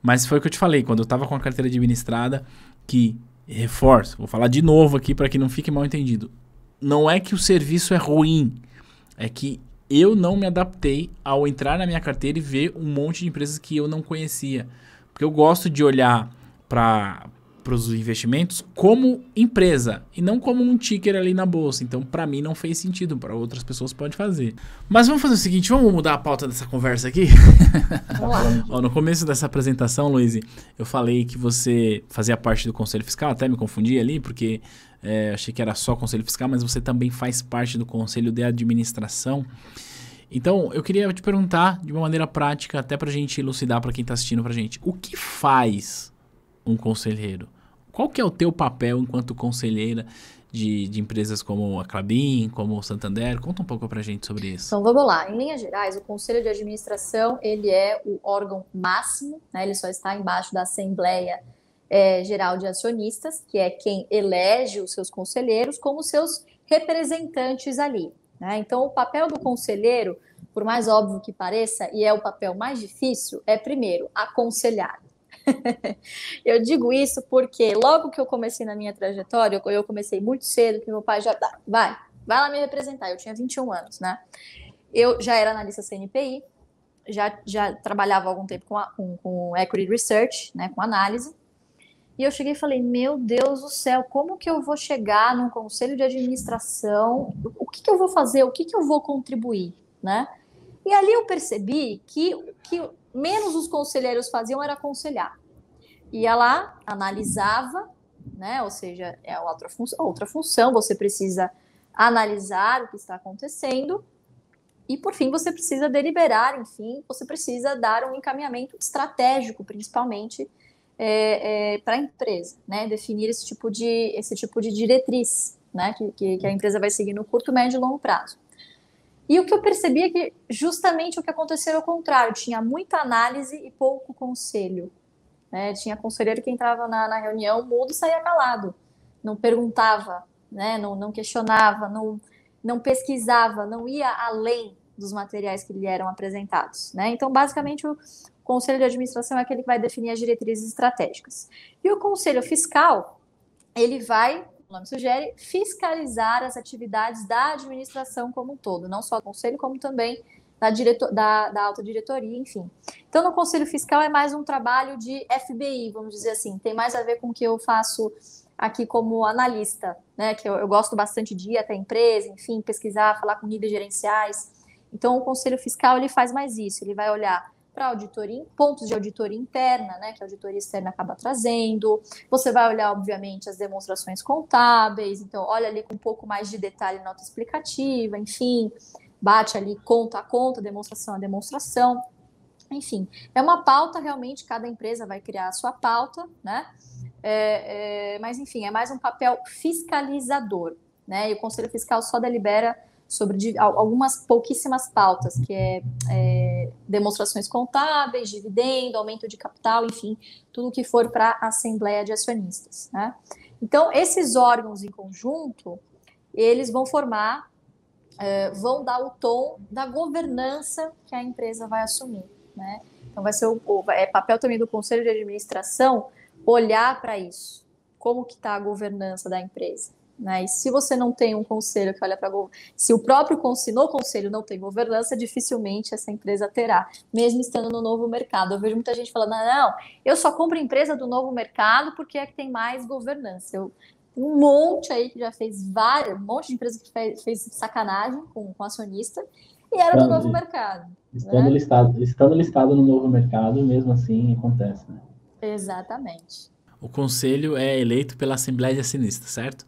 Mas foi o que eu te falei, quando eu estava com a carteira administrada, que, reforço, vou falar de novo aqui para que não fique mal entendido. Não é que o serviço é ruim, é que eu não me adaptei ao entrar na minha carteira e ver um monte de empresas que eu não conhecia. Porque eu gosto de olhar para para os investimentos como empresa e não como um ticker ali na bolsa. Então, para mim não fez sentido, para outras pessoas pode fazer. Mas vamos fazer o seguinte, vamos mudar a pauta dessa conversa aqui. [LAUGHS] Ó, no começo dessa apresentação, Luiz, eu falei que você fazia parte do Conselho Fiscal, até me confundi ali porque é, achei que era só Conselho Fiscal, mas você também faz parte do Conselho de Administração. Então, eu queria te perguntar de uma maneira prática, até para a gente elucidar para quem está assistindo para gente, o que faz um conselheiro? Qual que é o teu papel enquanto conselheira de, de empresas como a Clabin, como o Santander? Conta um pouco para a gente sobre isso. Então, vamos lá. Em linhas gerais, o Conselho de Administração, ele é o órgão máximo, né? ele só está embaixo da Assembleia é, Geral de Acionistas, que é quem elege os seus conselheiros como seus representantes ali. Né? Então, o papel do conselheiro, por mais óbvio que pareça, e é o papel mais difícil, é primeiro aconselhar. [LAUGHS] eu digo isso porque logo que eu comecei na minha trajetória, eu comecei muito cedo, que meu pai já vai, vai lá me representar. Eu tinha 21 anos, né? Eu já era analista CNPI, já, já trabalhava algum tempo com, a, com, com equity research, né, com análise. E eu cheguei e falei: Meu Deus do céu, como que eu vou chegar num conselho de administração? O que, que eu vou fazer? O que, que eu vou contribuir? Né? E ali eu percebi que, que menos os conselheiros faziam era aconselhar. Ia lá, analisava, né? Ou seja, é outra, fun outra função, você precisa analisar o que está acontecendo. E por fim, você precisa deliberar, enfim, você precisa dar um encaminhamento estratégico, principalmente é, é, para a empresa, né? Definir esse tipo de, esse tipo de diretriz, né? Que, que, que a uhum. empresa vai seguir no curto, médio e longo prazo. E o que eu percebi é que justamente o que aconteceu é o contrário, tinha muita análise e pouco conselho. Né? Tinha conselheiro que entrava na, na reunião mudo mundo saía calado, não perguntava, né? não, não questionava, não, não pesquisava, não ia além dos materiais que lhe eram apresentados. Né? Então, basicamente, o conselho de administração é aquele que vai definir as diretrizes estratégicas. E o conselho fiscal, ele vai o nome sugere, fiscalizar as atividades da administração como um todo, não só do conselho, como também da, da, da alta diretoria, enfim. Então, no Conselho Fiscal é mais um trabalho de FBI, vamos dizer assim, tem mais a ver com o que eu faço aqui como analista, né? Que eu, eu gosto bastante de ir até a empresa, enfim, pesquisar, falar com líderes gerenciais. Então, o Conselho Fiscal ele faz mais isso, ele vai olhar para auditoria, pontos de auditoria interna, né, que a auditoria externa acaba trazendo. Você vai olhar, obviamente, as demonstrações contábeis, então olha ali com um pouco mais de detalhe nota explicativa, enfim, bate ali conta a conta, demonstração a demonstração. Enfim, é uma pauta realmente, cada empresa vai criar a sua pauta, né? É, é, mas, enfim, é mais um papel fiscalizador, né? E o Conselho Fiscal só delibera sobre de, algumas pouquíssimas pautas, que é, é, demonstrações contábeis, dividendo, aumento de capital, enfim, tudo que for para a Assembleia de Acionistas. Né? Então, esses órgãos em conjunto, eles vão formar, é, vão dar o tom da governança que a empresa vai assumir. Né? Então, vai ser o, o é papel também do Conselho de Administração olhar para isso, como que está a governança da empresa. Né? E se você não tem um conselho que olha para se o próprio conselho, no conselho não tem governança, dificilmente essa empresa terá, mesmo estando no novo mercado. Eu vejo muita gente falando: ah, não, eu só compro empresa do novo mercado porque é que tem mais governança. Eu, um monte aí que já fez várias, um monte de empresa que fez, fez sacanagem com, acionista e era estando, do novo mercado. Estando, né? listado, estando listado no novo mercado, mesmo assim acontece, né? Exatamente. O conselho é eleito pela Assembleia de Acionistas, certo?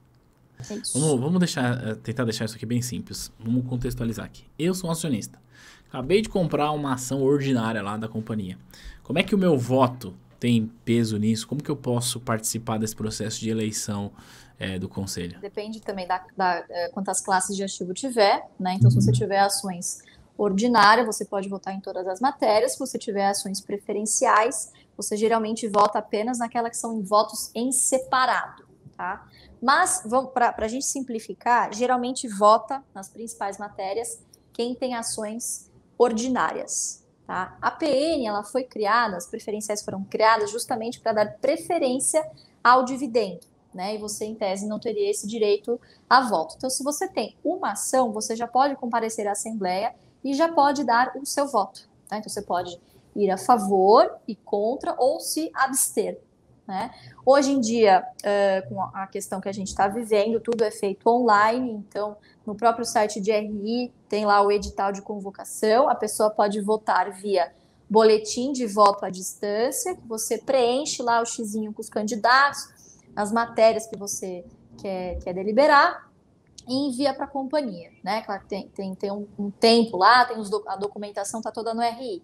vamos, vamos deixar, eh, tentar deixar isso aqui bem simples. Vamos contextualizar aqui. Eu sou um acionista. Acabei de comprar uma ação ordinária lá da companhia. Como é que o meu voto tem peso nisso? Como que eu posso participar desse processo de eleição é, do conselho? Depende também da, da, eh, quantas classes de ativo tiver, né? Então, uhum. se você uhum. tiver ações ordinárias, você pode votar em todas as matérias. Se você tiver ações preferenciais, você geralmente vota apenas naquelas que são em votos em separado tá? Mas, para a gente simplificar, geralmente vota nas principais matérias quem tem ações ordinárias, tá? A PN, ela foi criada, as preferenciais foram criadas justamente para dar preferência ao dividendo. Né, e você, em tese, não teria esse direito a voto. Então, se você tem uma ação, você já pode comparecer à Assembleia e já pode dar o seu voto. Tá? Então, você pode ir a favor e contra ou se abster né? Hoje em dia, uh, com a questão que a gente está vivendo, tudo é feito online, então no próprio site de RI tem lá o edital de convocação, a pessoa pode votar via boletim de voto à distância, que você preenche lá o xizinho com os candidatos, as matérias que você quer, quer deliberar e envia para a companhia, né? Claro que tem, tem, tem um, um, tempo lá, tem do, a documentação está toda no RI.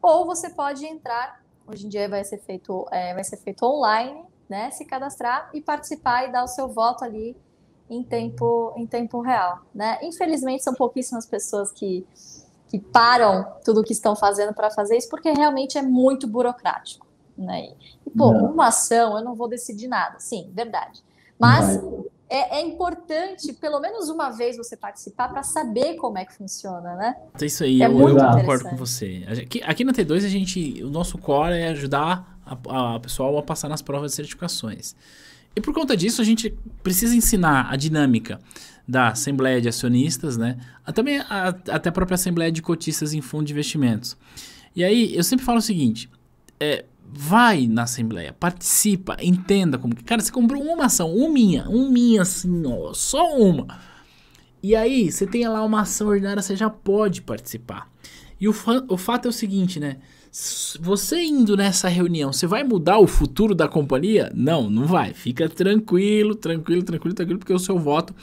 Ou você pode entrar Hoje em dia vai ser feito, é, vai ser feito online, né? Se cadastrar e participar e dar o seu voto ali em tempo, em tempo real, né? Infelizmente são pouquíssimas pessoas que que param tudo o que estão fazendo para fazer isso, porque realmente é muito burocrático. Né? E, pô, não. uma ação, eu não vou decidir nada. Sim, verdade. Mas não é, é importante, pelo menos uma vez, você participar para saber como é que funciona, né? Então, isso aí, é eu, eu concordo com você. Aqui, aqui na T2, a gente, o nosso core é ajudar a, a pessoal a passar nas provas de certificações. E por conta disso, a gente precisa ensinar a dinâmica da Assembleia de Acionistas, né? A, também a, até a própria Assembleia de Cotistas em Fundo de Investimentos. E aí, eu sempre falo o seguinte: é, vai na assembleia, participa, entenda como que, cara, você comprou uma ação, uma minha, uma minha assim, ó, só uma. E aí, você tem lá uma ação ordinária, você já pode participar. E o, fa o fato é o seguinte, né? Você indo nessa reunião, você vai mudar o futuro da companhia? Não, não vai. Fica tranquilo, tranquilo, tranquilo, tranquilo, porque o seu voto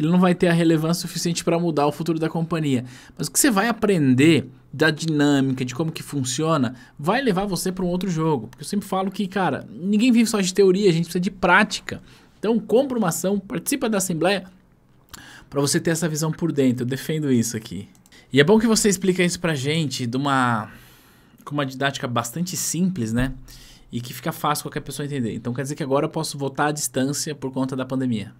ele não vai ter a relevância suficiente para mudar o futuro da companhia. Mas o que você vai aprender da dinâmica, de como que funciona, vai levar você para um outro jogo. Porque eu sempre falo que, cara, ninguém vive só de teoria, a gente precisa de prática. Então, compra uma ação, participa da assembleia para você ter essa visão por dentro. Eu defendo isso aqui. E é bom que você explica isso pra gente de uma com uma didática bastante simples, né? E que fica fácil qualquer pessoa entender. Então quer dizer que agora eu posso votar à distância por conta da pandemia?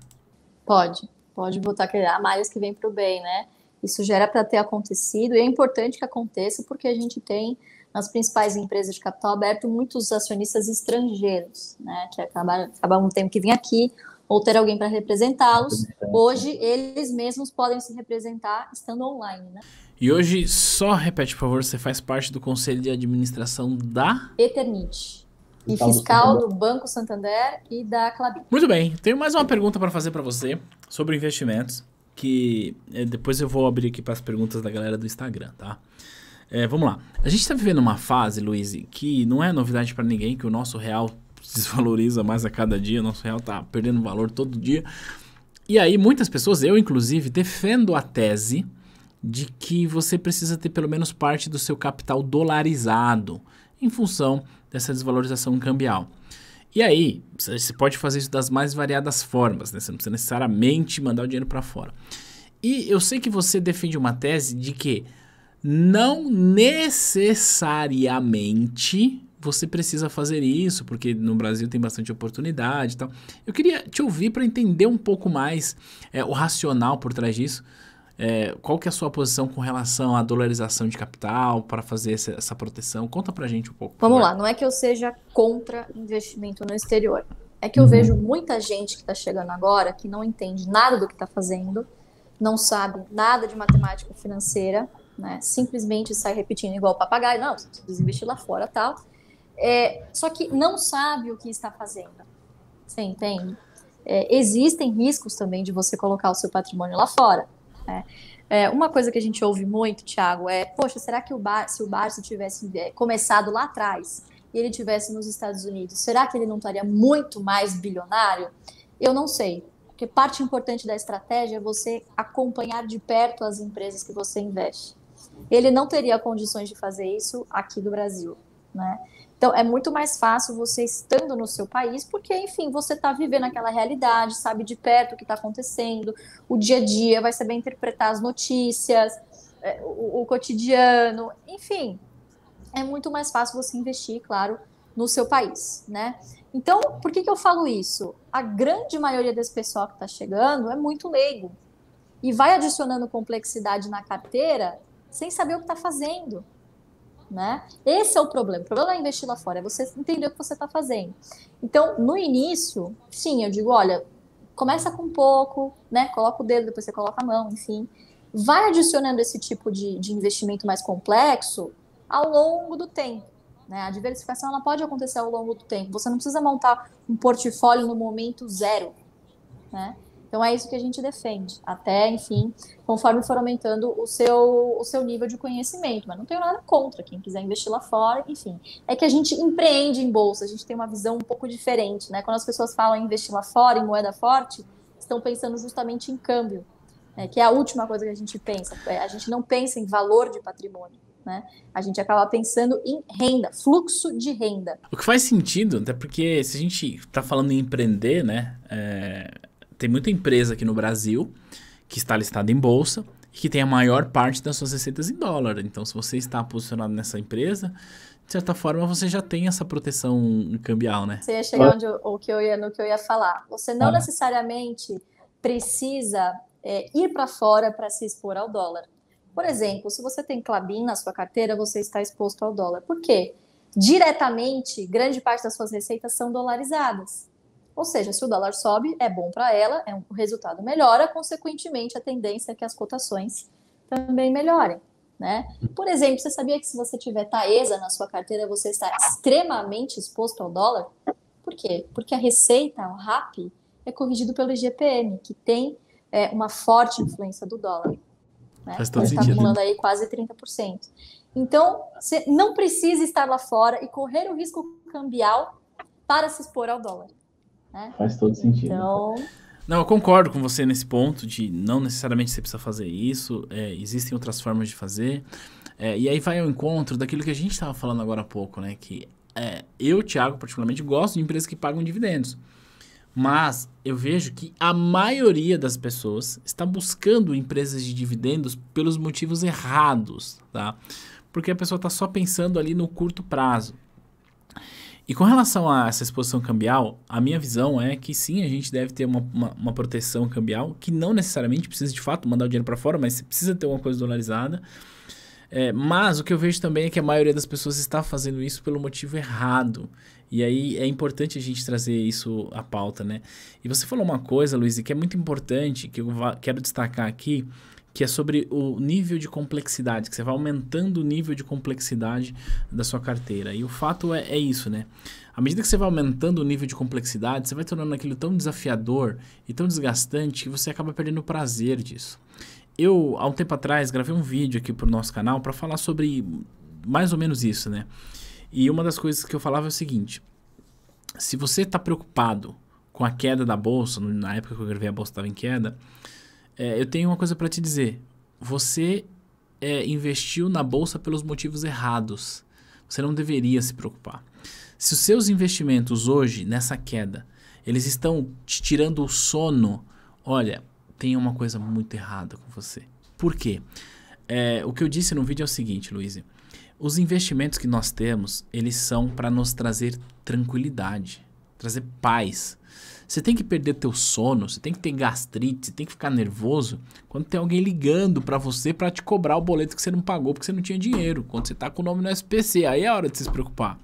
Pode pode botar que há malhas que vêm para o bem, né? Isso já era para ter acontecido e é importante que aconteça porque a gente tem nas principais empresas de capital aberto muitos acionistas estrangeiros, né? Que acabaram, um tempo que vêm aqui ou ter alguém para representá-los. Hoje eles mesmos podem se representar estando online, né? E hoje, só repete, por favor, você faz parte do conselho de administração da Eternit. E então, fiscal do, do Banco Santander e da Clabin. Muito bem, tenho mais uma pergunta para fazer para você sobre investimentos, que eh, depois eu vou abrir aqui para as perguntas da galera do Instagram, tá? É, vamos lá. A gente está vivendo uma fase, Luiz, que não é novidade para ninguém, que o nosso real [LAUGHS] desvaloriza mais a cada dia, o nosso real está perdendo valor todo dia. E aí, muitas pessoas, eu inclusive, defendo a tese de que você precisa ter pelo menos parte do seu capital dolarizado em função dessa desvalorização cambial. E aí, você pode fazer isso das mais variadas formas, né? Você não precisa necessariamente mandar o dinheiro para fora. E eu sei que você defende uma tese de que não necessariamente você precisa fazer isso, porque no Brasil tem bastante oportunidade e tal. Eu queria te ouvir para entender um pouco mais é, o racional por trás disso, é, qual que é a sua posição com relação à dolarização de capital para fazer essa, essa proteção? Conta para gente um pouco. Vamos é. lá, não é que eu seja contra investimento no exterior. É que eu uhum. vejo muita gente que está chegando agora que não entende nada do que está fazendo, não sabe nada de matemática financeira, né? simplesmente sai repetindo igual papagaio, não, você precisa investir lá fora, tal. É, só que não sabe o que está fazendo. Você entende? É, existem riscos também de você colocar o seu patrimônio lá fora. Né? É, uma coisa que a gente ouve muito, Thiago, é: poxa, será que o bar, se o Barça tivesse é, começado lá atrás e ele tivesse nos Estados Unidos, será que ele não estaria muito mais bilionário? Eu não sei, porque parte importante da estratégia é você acompanhar de perto as empresas que você investe. Ele não teria condições de fazer isso aqui do Brasil, né? Então, é muito mais fácil você estando no seu país, porque, enfim, você está vivendo aquela realidade, sabe de perto o que está acontecendo, o dia a dia, vai saber interpretar as notícias, é, o, o, cotidiano, enfim. É muito mais fácil você investir, claro, no seu país, né? Então, por que, que eu falo isso? A grande maioria desse pessoal que está chegando é muito leigo e vai adicionando complexidade na carteira sem saber o que está fazendo né? Esse é o problema. O problema é investir lá fora, é você entender o que você está fazendo. Então, no início, sim, eu digo, olha, começa com pouco, né? Coloca o dedo, depois você coloca a mão, enfim. Vai adicionando esse tipo de, de investimento mais complexo ao longo do tempo. Né? A diversificação ela pode acontecer ao longo do tempo. Você não precisa montar um portfólio no momento zero. Né? Então é isso que a gente defende, até, enfim, conforme for aumentando o seu, o seu nível de conhecimento. Mas não tenho nada contra quem quiser investir lá fora, enfim. É que a gente empreende em bolsa, a gente tem uma visão um pouco diferente, né? Quando as pessoas falam em investir lá fora, em moeda forte, estão pensando justamente em câmbio, né? que é a última coisa que a gente pensa. É, a gente não pensa em valor de patrimônio. Né? A gente acaba pensando em renda, fluxo de renda. O que faz sentido, até porque se a gente está falando em empreender, né? É tem muita empresa aqui no Brasil que está listada em bolsa e que tem a maior parte das suas receitas em dólar. Então, se você está posicionado nessa empresa, de certa forma você já tem essa proteção cambial, né? Você ia chegar onde eu, o que eu ia, no que eu ia falar. Você não ah. necessariamente precisa é, ir para fora para se expor ao dólar. Por exemplo, se você tem Clabin na sua carteira, você está exposto ao dólar. Por quê? Diretamente, grande parte das suas receitas são dolarizadas. Ou seja, se o dólar sobe, é bom para ela, é um, o resultado melhora, consequentemente, a tendência é que as cotações também melhorem. Né? Por exemplo, você sabia que se você tiver Taesa na sua carteira, você está extremamente exposto ao dólar? Por quê? Porque a receita, o RAP, é corrigido pelo IGPM, que tem é, uma forte influência do dólar. Né? Tá então, está acumulando aí quase 30%. Então, você não precisa estar lá fora e correr o risco cambial para se expor ao dólar. Né? Faz todo sentido. Então. Não, eu concordo com você nesse ponto de não necessariamente você precisa fazer isso, é, existem outras formas de fazer. É, e aí vai ao encontro daquilo que a gente estava falando agora há pouco, né? Que é, eu, Thiago, particularmente, gosto de empresas que pagam dividendos. Mas eu vejo que a maioria das pessoas está buscando empresas de dividendos pelos motivos errados, tá? Porque a pessoa está só pensando ali no curto prazo. E com relação a essa exposição cambial, a minha visão é que sim, a gente deve ter uma, uma, uma proteção cambial, que não necessariamente precisa de fato mandar o dinheiro para fora, mas precisa ter uma coisa dolarizada. É, mas o que eu vejo também é que a maioria das pessoas está fazendo isso pelo motivo errado. E aí é importante a gente trazer isso à pauta, né? E você falou uma coisa, Luiz, que é muito importante, que eu quero destacar aqui, que é sobre o nível de complexidade, que você vai aumentando o nível de complexidade da sua carteira. E o fato é, é isso, né? À medida que você vai aumentando o nível de complexidade, você vai tornando aquilo tão desafiador e tão desgastante que você acaba perdendo o prazer disso. Eu, há um tempo atrás, gravei um vídeo aqui para o nosso canal para falar sobre mais ou menos isso, né? E uma das coisas que eu falava é o seguinte: se você está preocupado com a queda da bolsa, na época que eu gravei a bolsa estava em queda, é, eu tenho uma coisa para te dizer. Você é, investiu na bolsa pelos motivos errados. Você não deveria se preocupar. Se os seus investimentos hoje, nessa queda, eles estão te tirando o sono, olha, tem uma coisa muito errada com você. Por quê? É, o que eu disse no vídeo é o seguinte, Luiz. Os investimentos que nós temos, eles são para nos trazer tranquilidade, trazer paz, você tem que perder teu sono, você tem que ter gastrite, você tem que ficar nervoso quando tem alguém ligando para você para te cobrar o boleto que você não pagou porque você não tinha dinheiro, quando você tá com o nome no SPC, aí é a hora de se preocupar.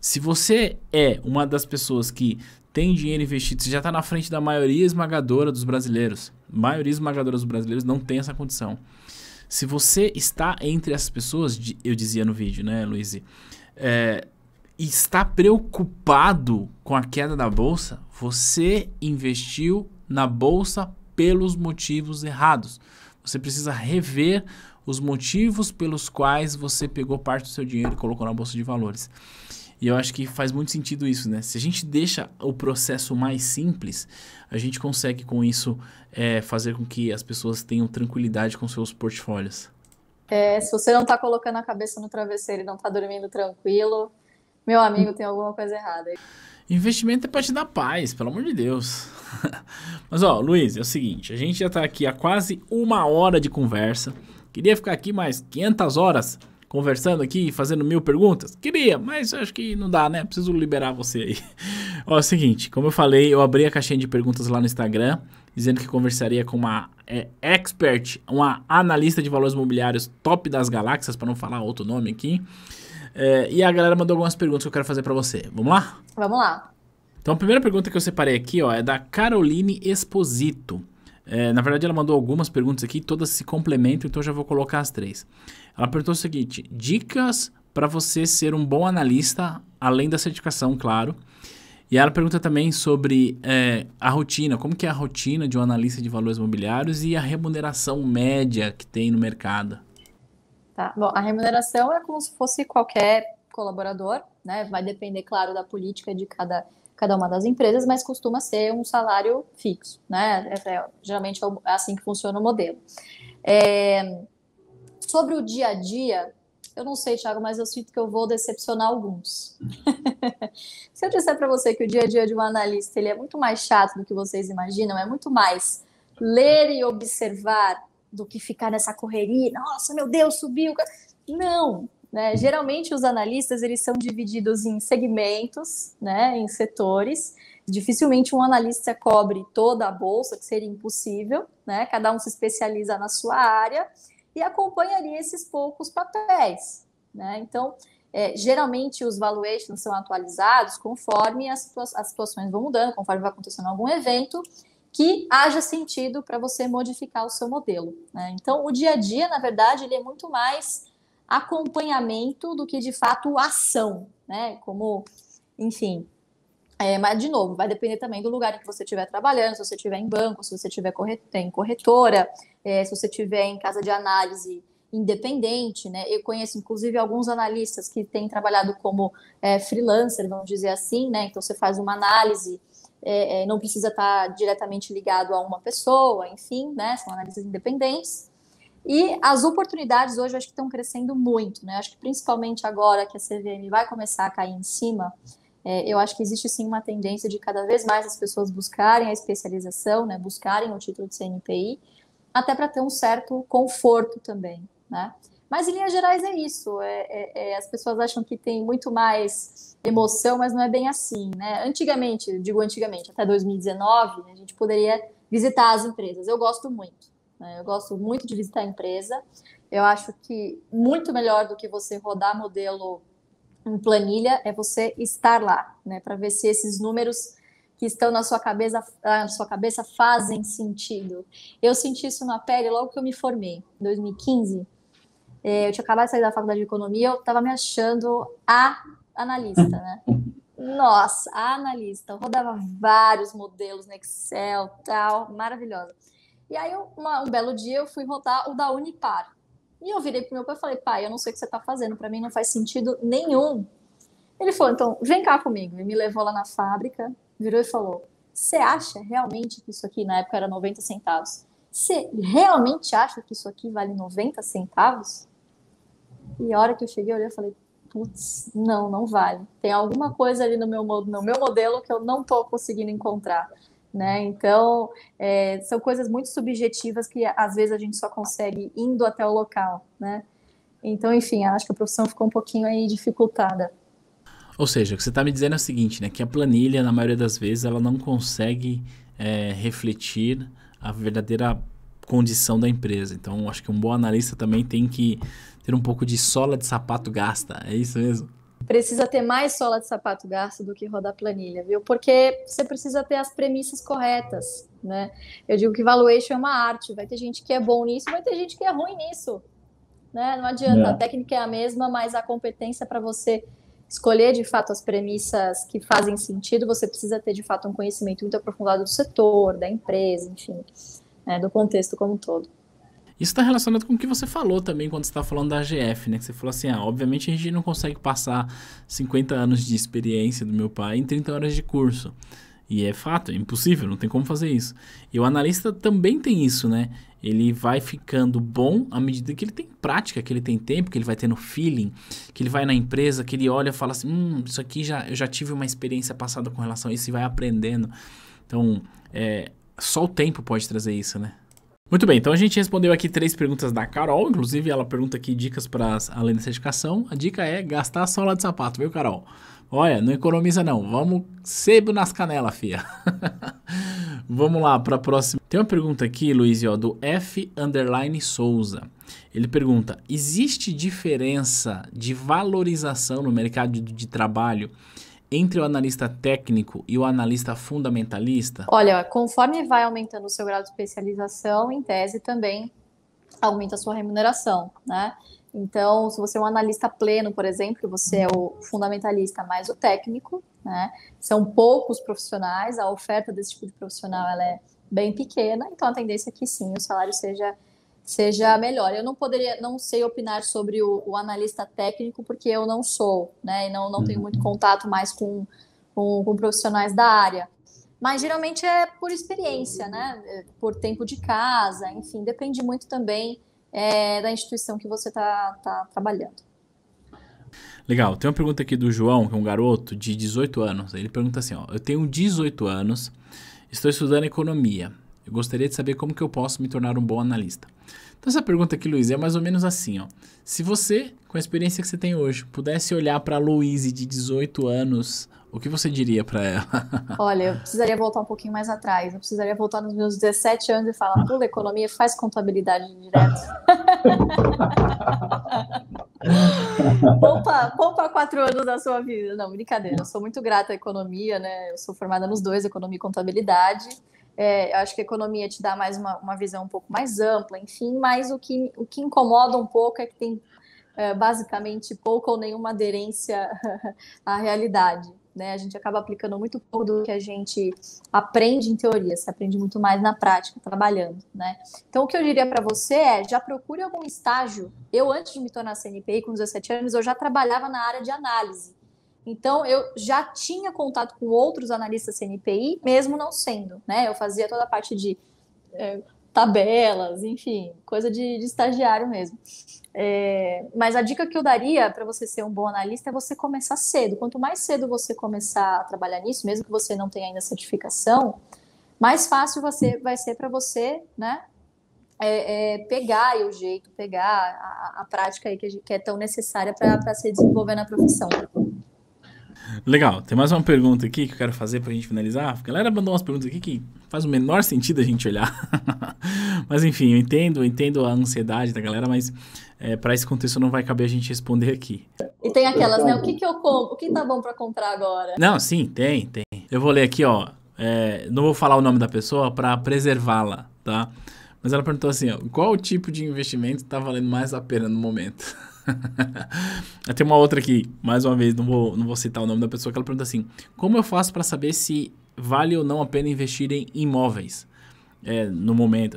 Se você é uma das pessoas que tem dinheiro investido, você já está na frente da maioria esmagadora dos brasileiros. A maioria esmagadora dos brasileiros não tem essa condição. Se você está entre as pessoas, eu dizia no vídeo, né, Luiz? É, eh, e está preocupado com a queda da bolsa, você investiu na bolsa pelos motivos errados. Você precisa rever os motivos pelos quais você pegou parte do seu dinheiro e colocou na bolsa de valores. E eu acho que faz muito sentido isso, né? Se a gente deixa o processo mais simples, a gente consegue com isso é, fazer com que as pessoas tenham tranquilidade com seus portfólios. É, se você não está colocando a cabeça no travesseiro e não está dormindo tranquilo, meu amigo tem alguma coisa errada. Investimento é para te dar paz, pelo amor de Deus. [LAUGHS] Mas ó, Luiz, é o seguinte, a gente já tá aqui há quase uma hora de conversa. Queria ficar aqui mais 500 horas conversando aqui, fazendo mil perguntas? Queria, mas acho que não dá, né? Preciso liberar você aí. [LAUGHS] Ó, é o seguinte, como eu falei, eu abri a caixinha de perguntas lá no Instagram, dizendo que conversaria com uma é, expert, uma analista de valores imobiliários top das galáxias, para não falar outro nome aqui. É, e a galera mandou algumas perguntas que eu quero fazer para você. Vamos lá? Vamos lá. Então a primeira pergunta que eu separei aqui ó, é da Caroline Esposito. É, na verdade, ela mandou algumas perguntas aqui, todas se complementam, então eu já vou colocar as três. Ela perguntou o seguinte: dicas para você ser um bom analista, além da certificação, claro. E ela pergunta também sobre é, a rotina, como que é a rotina de um analista de valores imobiliários e a remuneração média que tem no mercado. Tá? Bom, a remuneração é como se fosse qualquer colaborador, né? Vai depender, claro, da política de cada, cada uma das empresas, mas costuma ser um salário fixo, né? É, é, geralmente é, é assim que funciona o modelo. É, sobre o dia a dia, eu não sei, Thiago, mas eu sinto que eu vou decepcionar alguns. [LAUGHS] Se eu disser para você que o dia a dia de um analista ele é muito mais chato do que vocês imaginam, é muito mais ler e observar do que ficar nessa correria, nossa, meu Deus, subiu. Não, né? Geralmente os analistas eles são divididos em segmentos, né? em setores. Dificilmente um analista cobre toda a bolsa, que seria impossível, né? Cada um se especializa na sua área e acompanha ali esses poucos papéis, né? Então, é, geralmente os valuations são atualizados conforme as, as situações vão mudando, conforme vai acontecendo algum evento, que haja sentido para você modificar o seu modelo. Né? Então, o dia a dia, na verdade, ele é muito mais acompanhamento do que de fato ação, né? Como, enfim. É, mas, de novo, vai depender também do lugar em que você estiver trabalhando, se você estiver em banco, se você estiver em corretora, é, se você estiver em casa de análise independente, né? Eu conheço, inclusive, alguns analistas que têm trabalhado como é, freelancer, vamos dizer assim, né? Então, você faz uma análise é, é, não precisa estar tá diretamente ligado a uma pessoa, enfim, né? São análises independentes. E as oportunidades hoje eu acho que estão crescendo muito, né? Eu acho que principalmente agora que a CVM vai começar a cair em cima, é, eu acho que existe sim uma tendência de cada vez mais as pessoas buscarem a especialização, né? Buscarem o título de CNPI, até para ter um certo conforto também, né? Mas em linhas gerais é isso. É, é, é, as pessoas acham que tem muito mais emoção, mas não é bem assim, né? Antigamente, digo antigamente, até 2019, a gente poderia visitar as empresas. Eu gosto muito. Né? Eu gosto muito de visitar a empresa. Eu acho que muito melhor do que você rodar modelo em planilha é você estar lá, né? Para ver se esses números que estão na sua cabeça, na sua cabeça fazem sentido. Eu senti isso na pele logo que eu me formei, em 2015. É, eu tinha acabado de sair da faculdade de economia, eu estava me achando a analista, né? [LAUGHS] Nossa, a analista. Eu rodava vários modelos no Excel, tal, maravilhosa. E aí, uma, um belo dia, eu fui rodar o da Unipar. E eu virei pro meu pai e falei, pai, eu não sei o que você está fazendo, para mim não faz sentido nenhum. Ele falou, então, vem cá comigo. E me levou lá na fábrica, virou e falou, você acha realmente que isso aqui, na época era 90 centavos, você realmente acha que isso aqui vale 90 centavos? E a hora que eu cheguei, eu olhei e falei, putz, não, não vale. Tem alguma coisa ali no meu, no meu modelo que eu não estou conseguindo encontrar. Né? Então, é, são coisas muito subjetivas que às vezes a gente só consegue indo até o local, né? Então, enfim, acho que a profissão ficou um pouquinho aí dificultada. Ou seja, o que você está me dizendo é o seguinte, né? Que a planilha, na maioria das vezes, ela não consegue é, refletir a verdadeira condição da empresa. Então, acho que um bom analista também tem que ter um pouco de sola de sapato gasta, é isso mesmo? Precisa ter mais sola de sapato gasta do que rodar planilha, viu? Porque você precisa ter as premissas corretas, né? Eu digo que valuation é uma arte, vai ter gente que é bom nisso, vai ter gente que é ruim nisso, né? Não adianta, é. a técnica é a mesma, mas a competência para você escolher de fato as premissas que fazem sentido, você precisa ter de fato um conhecimento muito aprofundado do setor, da empresa, enfim, né? do contexto como um todo. Isso está relacionado com o que você falou também quando está falando da AGF, né? Que você falou assim, ah, obviamente a gente não consegue passar 50 anos de experiência do meu pai em 30 horas de curso. E é fato, é impossível, não tem como fazer isso. E o analista também tem isso, né? Ele vai ficando bom à medida que ele tem prática, que ele tem tempo, que ele vai tendo feeling, que ele vai na empresa, que ele olha e fala assim, hum, isso aqui já, eu já tive uma experiência passada com relação a isso e vai aprendendo. Então, é, só o tempo pode trazer isso, né? Muito bem, então a gente respondeu aqui três perguntas da Carol, inclusive ela pergunta aqui dicas para além da educação. A dica é gastar a sola de sapato, viu, Carol? Olha, não economiza não, vamos sebo nas canelas, fia. [LAUGHS] vamos lá para a próxima. Tem uma pergunta aqui, Luiz, ó, do F underline Souza. Ele pergunta: "Existe diferença de valorização no mercado de, de trabalho?" entre o analista técnico e o analista fundamentalista? Olha, conforme vai aumentando o seu grau de especialização, em tese também aumenta a sua remuneração, né? Então, se você é um analista pleno, por exemplo, você é o fundamentalista mais o técnico, né? São poucos profissionais, a oferta desse tipo de profissional ela é bem pequena, então a tendência é que sim, o salário seja seja melhor. Eu não poderia, não sei opinar sobre o, o analista técnico, porque eu não sou, né? E não, não uhum. tenho muito contato mais com, com, com, profissionais da área. Mas geralmente é por experiência, né? É, por tempo de casa, enfim, depende muito também é, da instituição que você está tá trabalhando. Legal, tem uma pergunta aqui do João, que é um garoto de 18 anos. Ele pergunta assim: ó, eu tenho 18 anos, estou estudando economia eu gostaria de saber como que eu posso me tornar um bom analista. Então essa pergunta aqui, Luiz, é mais ou menos assim, ó. Se você, com a experiência que você tem hoje, pudesse olhar para a Luiz de 18 anos, o que você diria para ela? [LAUGHS] Olha, eu precisaria voltar um pouquinho mais atrás. Eu precisaria voltar nos meus 17 anos e falar: pula economia, faz contabilidade direto. [LAUGHS] poupa, poupa quatro anos da sua vida. Não, brincadeira. Eu sou muito grata à economia, né? Eu sou formada nos dois, economia e contabilidade. É, acho que a economia te dá mais uma, uma visão um pouco mais ampla, enfim, mas o que, o que incomoda um pouco é que tem é, basicamente pouca ou nenhuma aderência [LAUGHS] à realidade. Né? A gente acaba aplicando muito pouco do que a gente aprende em teoria, se aprende muito mais na prática, trabalhando. Né? Então, o que eu diria para você é: já procure algum estágio. Eu, antes de me tornar CNPI, com 17 anos, eu já trabalhava na área de análise. Então, eu já tinha contato com outros analistas CNPI, mesmo não sendo, né? Eu fazia toda a parte de é, tabelas, enfim, coisa de, de estagiário mesmo. É, mas a dica que eu daria para você ser um bom analista é você começar cedo. Quanto mais cedo você começar a trabalhar nisso, mesmo que você não tenha ainda certificação, mais fácil você vai ser para você, né? É, é, pegar o jeito, pegar a, a prática que, que é tão necessária para se desenvolver na profissão. Legal, tem mais uma pergunta aqui que eu quero fazer pra gente finalizar. A galera mandou umas perguntas aqui que faz o menor sentido a gente olhar. [LAUGHS] mas enfim, eu entendo, eu entendo a ansiedade da galera, mas é, para esse contexto não vai caber a gente responder aqui. E tem aquelas, né? O que, que eu compro? O que tá bom para comprar agora? Não, sim, tem, tem. Eu vou ler aqui, ó. É, não vou falar o nome da pessoa para preservá-la, tá? Mas ela perguntou assim, ó, qual tipo de investimento está valendo mais a pena no momento? [LAUGHS] [LAUGHS] Tem uma outra aqui, mais uma vez, não vou, não vou citar o nome da pessoa, que ela pergunta assim: Como eu faço para saber se vale ou não a pena investir em imóveis? É, no momento.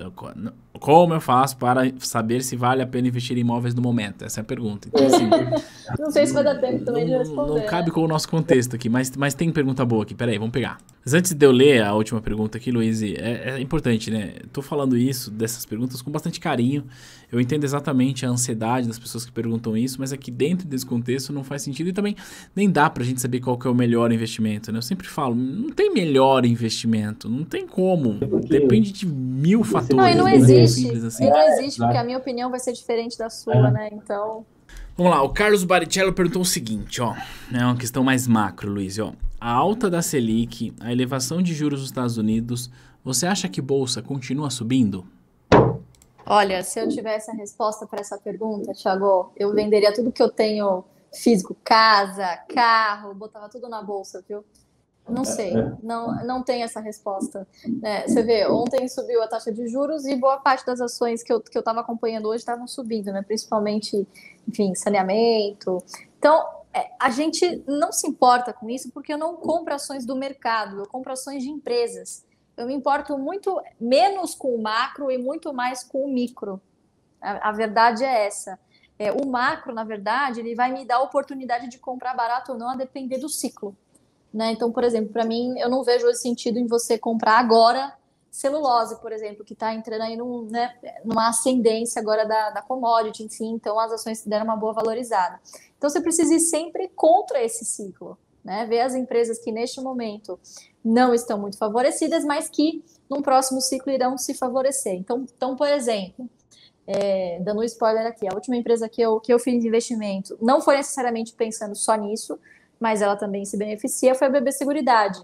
Como eu faço para saber se vale a pena investir em imóveis no momento? Essa é a pergunta. Então, assim, [LAUGHS] não sei se vai dar tempo também de responder. Não, né? cabe com o nosso contexto aqui, mas, mas tem pergunta boa aqui. Peraí, vamos pegar. Mas antes de eu ler a última pergunta aqui, Luiz, é, é importante, né? Estou falando isso, dessas perguntas, com bastante carinho. Eu entendo exatamente a ansiedade das pessoas que perguntam isso, mas aqui é dentro desse contexto não faz sentido e também nem dá para a gente saber qual é o melhor investimento, né? Eu sempre falo, não tem melhor investimento, não tem como. Depende de mil fatores. Não, e não existe simples assim. Ele não é, existe, porque a minha opinião vai ser diferente da sua, é. né? Então. Vamos lá, o Carlos Baricello perguntou o seguinte, ó. É uma questão mais macro, Luiz, ó. A alta da Selic, a elevação de juros dos Estados Unidos, você acha que bolsa continua subindo? Olha, se eu tivesse a resposta para essa pergunta, Thiago, eu venderia tudo que eu tenho físico, casa, carro, botava tudo na bolsa, viu? Não é, sei, é. não, não tem essa resposta. É, você vê, ontem subiu a taxa de juros e boa parte das ações que eu estava que eu acompanhando hoje estavam subindo, né? principalmente, enfim, saneamento. Então, é, a gente não se importa com isso porque eu não compro ações do mercado, eu compro ações de empresas. Eu me importo muito menos com o macro e muito mais com o micro. a, a verdade é essa. É, o macro, na verdade, ele vai me dar a oportunidade de comprar barato ou não, a depender do ciclo. Né? Então, por exemplo, para mim, eu não vejo sentido em você comprar agora celulose, por exemplo, que está entrando aí num, né, numa ascendência agora da, da commodity, enfim, então as ações deram uma boa valorizada. Então, você precisa ir sempre contra esse ciclo. Né? Ver as empresas que neste momento não estão muito favorecidas, mas que num próximo ciclo irão se favorecer. Então, então por exemplo, é, dando um spoiler aqui, a última empresa que eu, que eu fiz investimento não foi necessariamente pensando só nisso, mas ela também se beneficia, foi a BB Seguridade.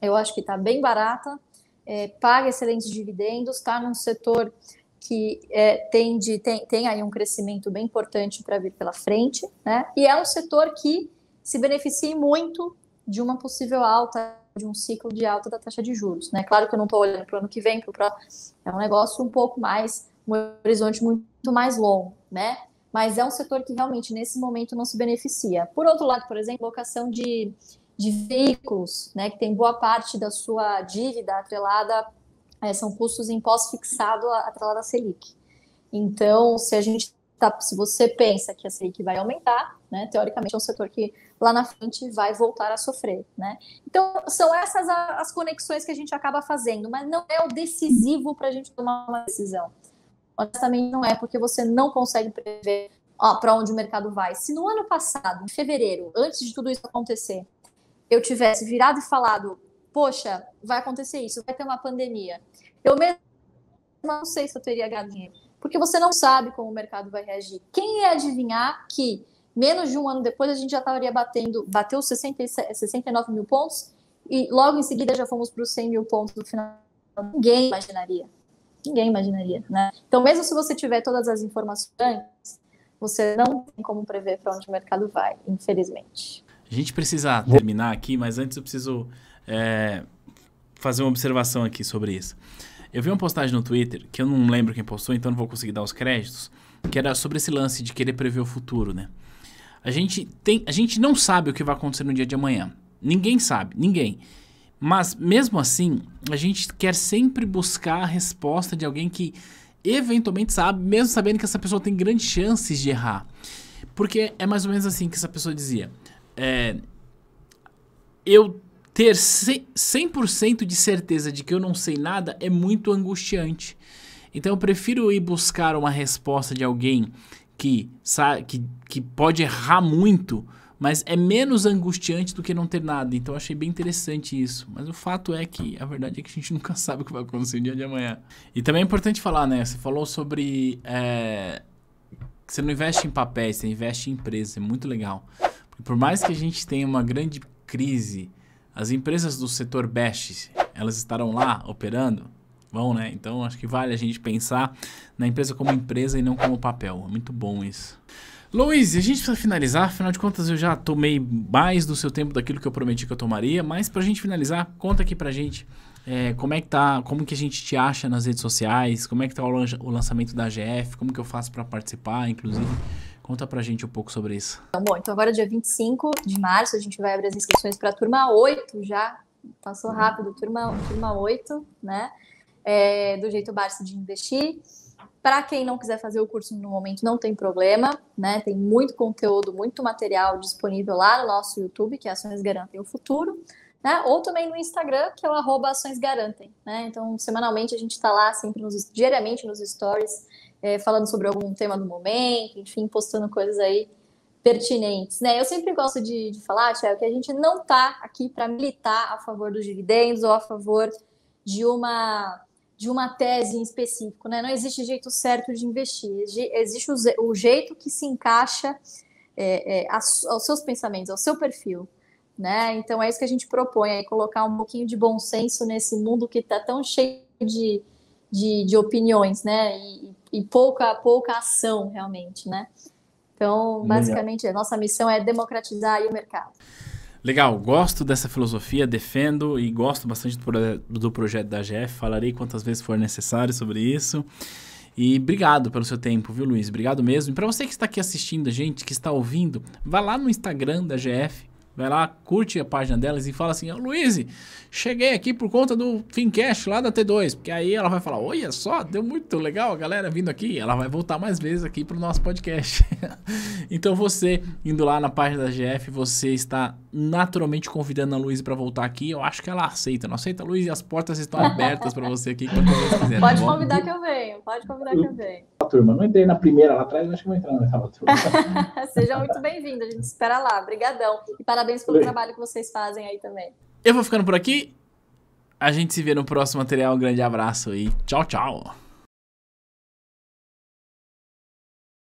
Eu acho que está bem barata, é, paga excelentes dividendos, está num setor que é, tem, tem, tem aí um crescimento bem importante para vir pela frente, né? E é um setor que se beneficia muito de uma possível alta, de um ciclo de alta da taxa de juros, né? Claro que eu não estou olhando para o ano que vem, pro, é um negócio um pouco mais, um horizonte muito mais longo, né? mas é um setor que realmente nesse momento não se beneficia. Por outro lado, por exemplo, locação de, de veículos, né, que tem boa parte da sua dívida atrelada, é, são custos pós fixado atrelada à Selic. Então, se a gente tá, se você pensa que a Selic vai aumentar, né, teoricamente é um setor que lá na frente vai voltar a sofrer, né? Então são essas as conexões que a gente acaba fazendo, mas não é o decisivo para a gente tomar uma decisão. Honestamente, não é, porque você não consegue prever para onde o mercado vai. Se no ano passado, em fevereiro, antes de tudo isso acontecer, eu tivesse virado e falado, poxa, vai acontecer isso, vai ter uma pandemia, eu mesmo não sei se eu teria ganho porque você não sabe como o mercado vai reagir. Quem ia adivinhar que menos de um ano depois a gente já estaria batendo, bateu 67, 69 mil pontos e logo em seguida já fomos para os 100 mil pontos no final. Ninguém imaginaria. Ninguém imaginaria, né? Então, mesmo se você tiver todas as informações você não tem como prever para onde o mercado vai, infelizmente. A gente precisa terminar aqui, mas antes eu preciso é, fazer uma observação aqui sobre isso. Eu vi uma postagem no Twitter, que eu não lembro quem postou, então não vou conseguir dar os créditos, que era sobre esse lance de querer prever o futuro, né? A gente, tem, a gente não sabe o que vai acontecer no dia de amanhã. Ninguém sabe, ninguém. Mas mesmo assim, a gente quer sempre buscar a resposta de alguém que eventualmente sabe, mesmo sabendo que essa pessoa tem grandes chances de errar. Porque é mais ou menos assim que essa pessoa dizia. É, eu ter 100% de certeza de que eu não sei nada é muito angustiante. Então eu prefiro ir buscar uma resposta de alguém que, sabe, que, que pode errar muito mas é menos angustiante do que não ter nada. Então achei bem interessante isso. Mas o fato é que a verdade é que a gente [LAUGHS] nunca sabe o que vai acontecer no dia de amanhã. E também é importante falar, né? Você falou sobre. É, que você não investe em papéis, você investe em empresas. É muito legal. Porque por mais que a gente tenha uma grande crise, as empresas do setor BEST, elas estarão lá operando? Vão, né? Então acho que vale a gente pensar na empresa como empresa e não como papel. É muito bom isso. Luiz, a gente precisa finalizar, afinal de contas eu já tomei mais do seu tempo daquilo que eu prometi que eu tomaria, mas para a gente finalizar, conta aqui pra gente é, como é que tá, como que a gente te acha nas redes sociais, como é que tá o, lançamento da GF, como que eu faço para participar, inclusive. Conta pra gente um pouco sobre isso. Então, bom, então agora é dia 25 de março a gente vai abrir as inscrições para a turma 8 já, passou rápido, turma, turma 8, né, é, do jeito básico de investir. Para quem não quiser fazer o curso no momento, não tem problema, né? Tem muito conteúdo, muito material disponível lá no nosso YouTube, que é Ações Garantem o Futuro, né? Ou também no Instagram, que é o arroba Ações Garantem, né? Então, semanalmente a gente está lá, sempre nos, diariamente nos stories, é, falando sobre algum tema do momento, enfim, postando coisas aí pertinentes, né? Eu sempre gosto de, de falar, Tiago, que a gente não está aqui para militar a favor dos dividendos ou a favor de uma de uma tese em específico, né? Não existe jeito certo de investir, existe o, jeito que se encaixa é, é, aos seus pensamentos, ao seu perfil, né? Então é isso que a gente propõe, é colocar um pouquinho de bom senso nesse mundo que está tão cheio de, de, de opiniões, né? E, e, pouca, pouca ação realmente, né? Então, basicamente, a nossa missão é democratizar o mercado. Legal, gosto dessa filosofia, defendo e gosto bastante do, do projeto da GF. Falarei quantas vezes for necessário sobre isso. E obrigado pelo seu tempo, viu, Luiz? Obrigado mesmo. E para você que está aqui assistindo a gente, que está ouvindo, vá lá no Instagram da GF, vai lá, curte a página delas e fala assim: oh, Luiz, cheguei aqui por conta do Fincast lá da T2. Porque aí ela vai falar: Olha só, deu muito legal a galera vindo aqui. Ela vai voltar mais vezes aqui para o nosso podcast. [LAUGHS] então você, indo lá na página da GF, você está naturalmente convidando a Luísa para voltar aqui. Eu acho que ela aceita. Não aceita, Luísa? As portas estão abertas para você aqui quiser. Tá pode tá convidar que eu venho. Pode convidar que eu venho. Turma, não entrei na primeira lá atrás, acho que vou entrar na oitava turma. [LAUGHS] Seja muito bem-vindo. A gente espera lá. Obrigadão. E parabéns pelo Oi. trabalho que vocês fazem aí também. Eu vou ficando por aqui. A gente se vê no próximo material. Um grande abraço e tchau, tchau.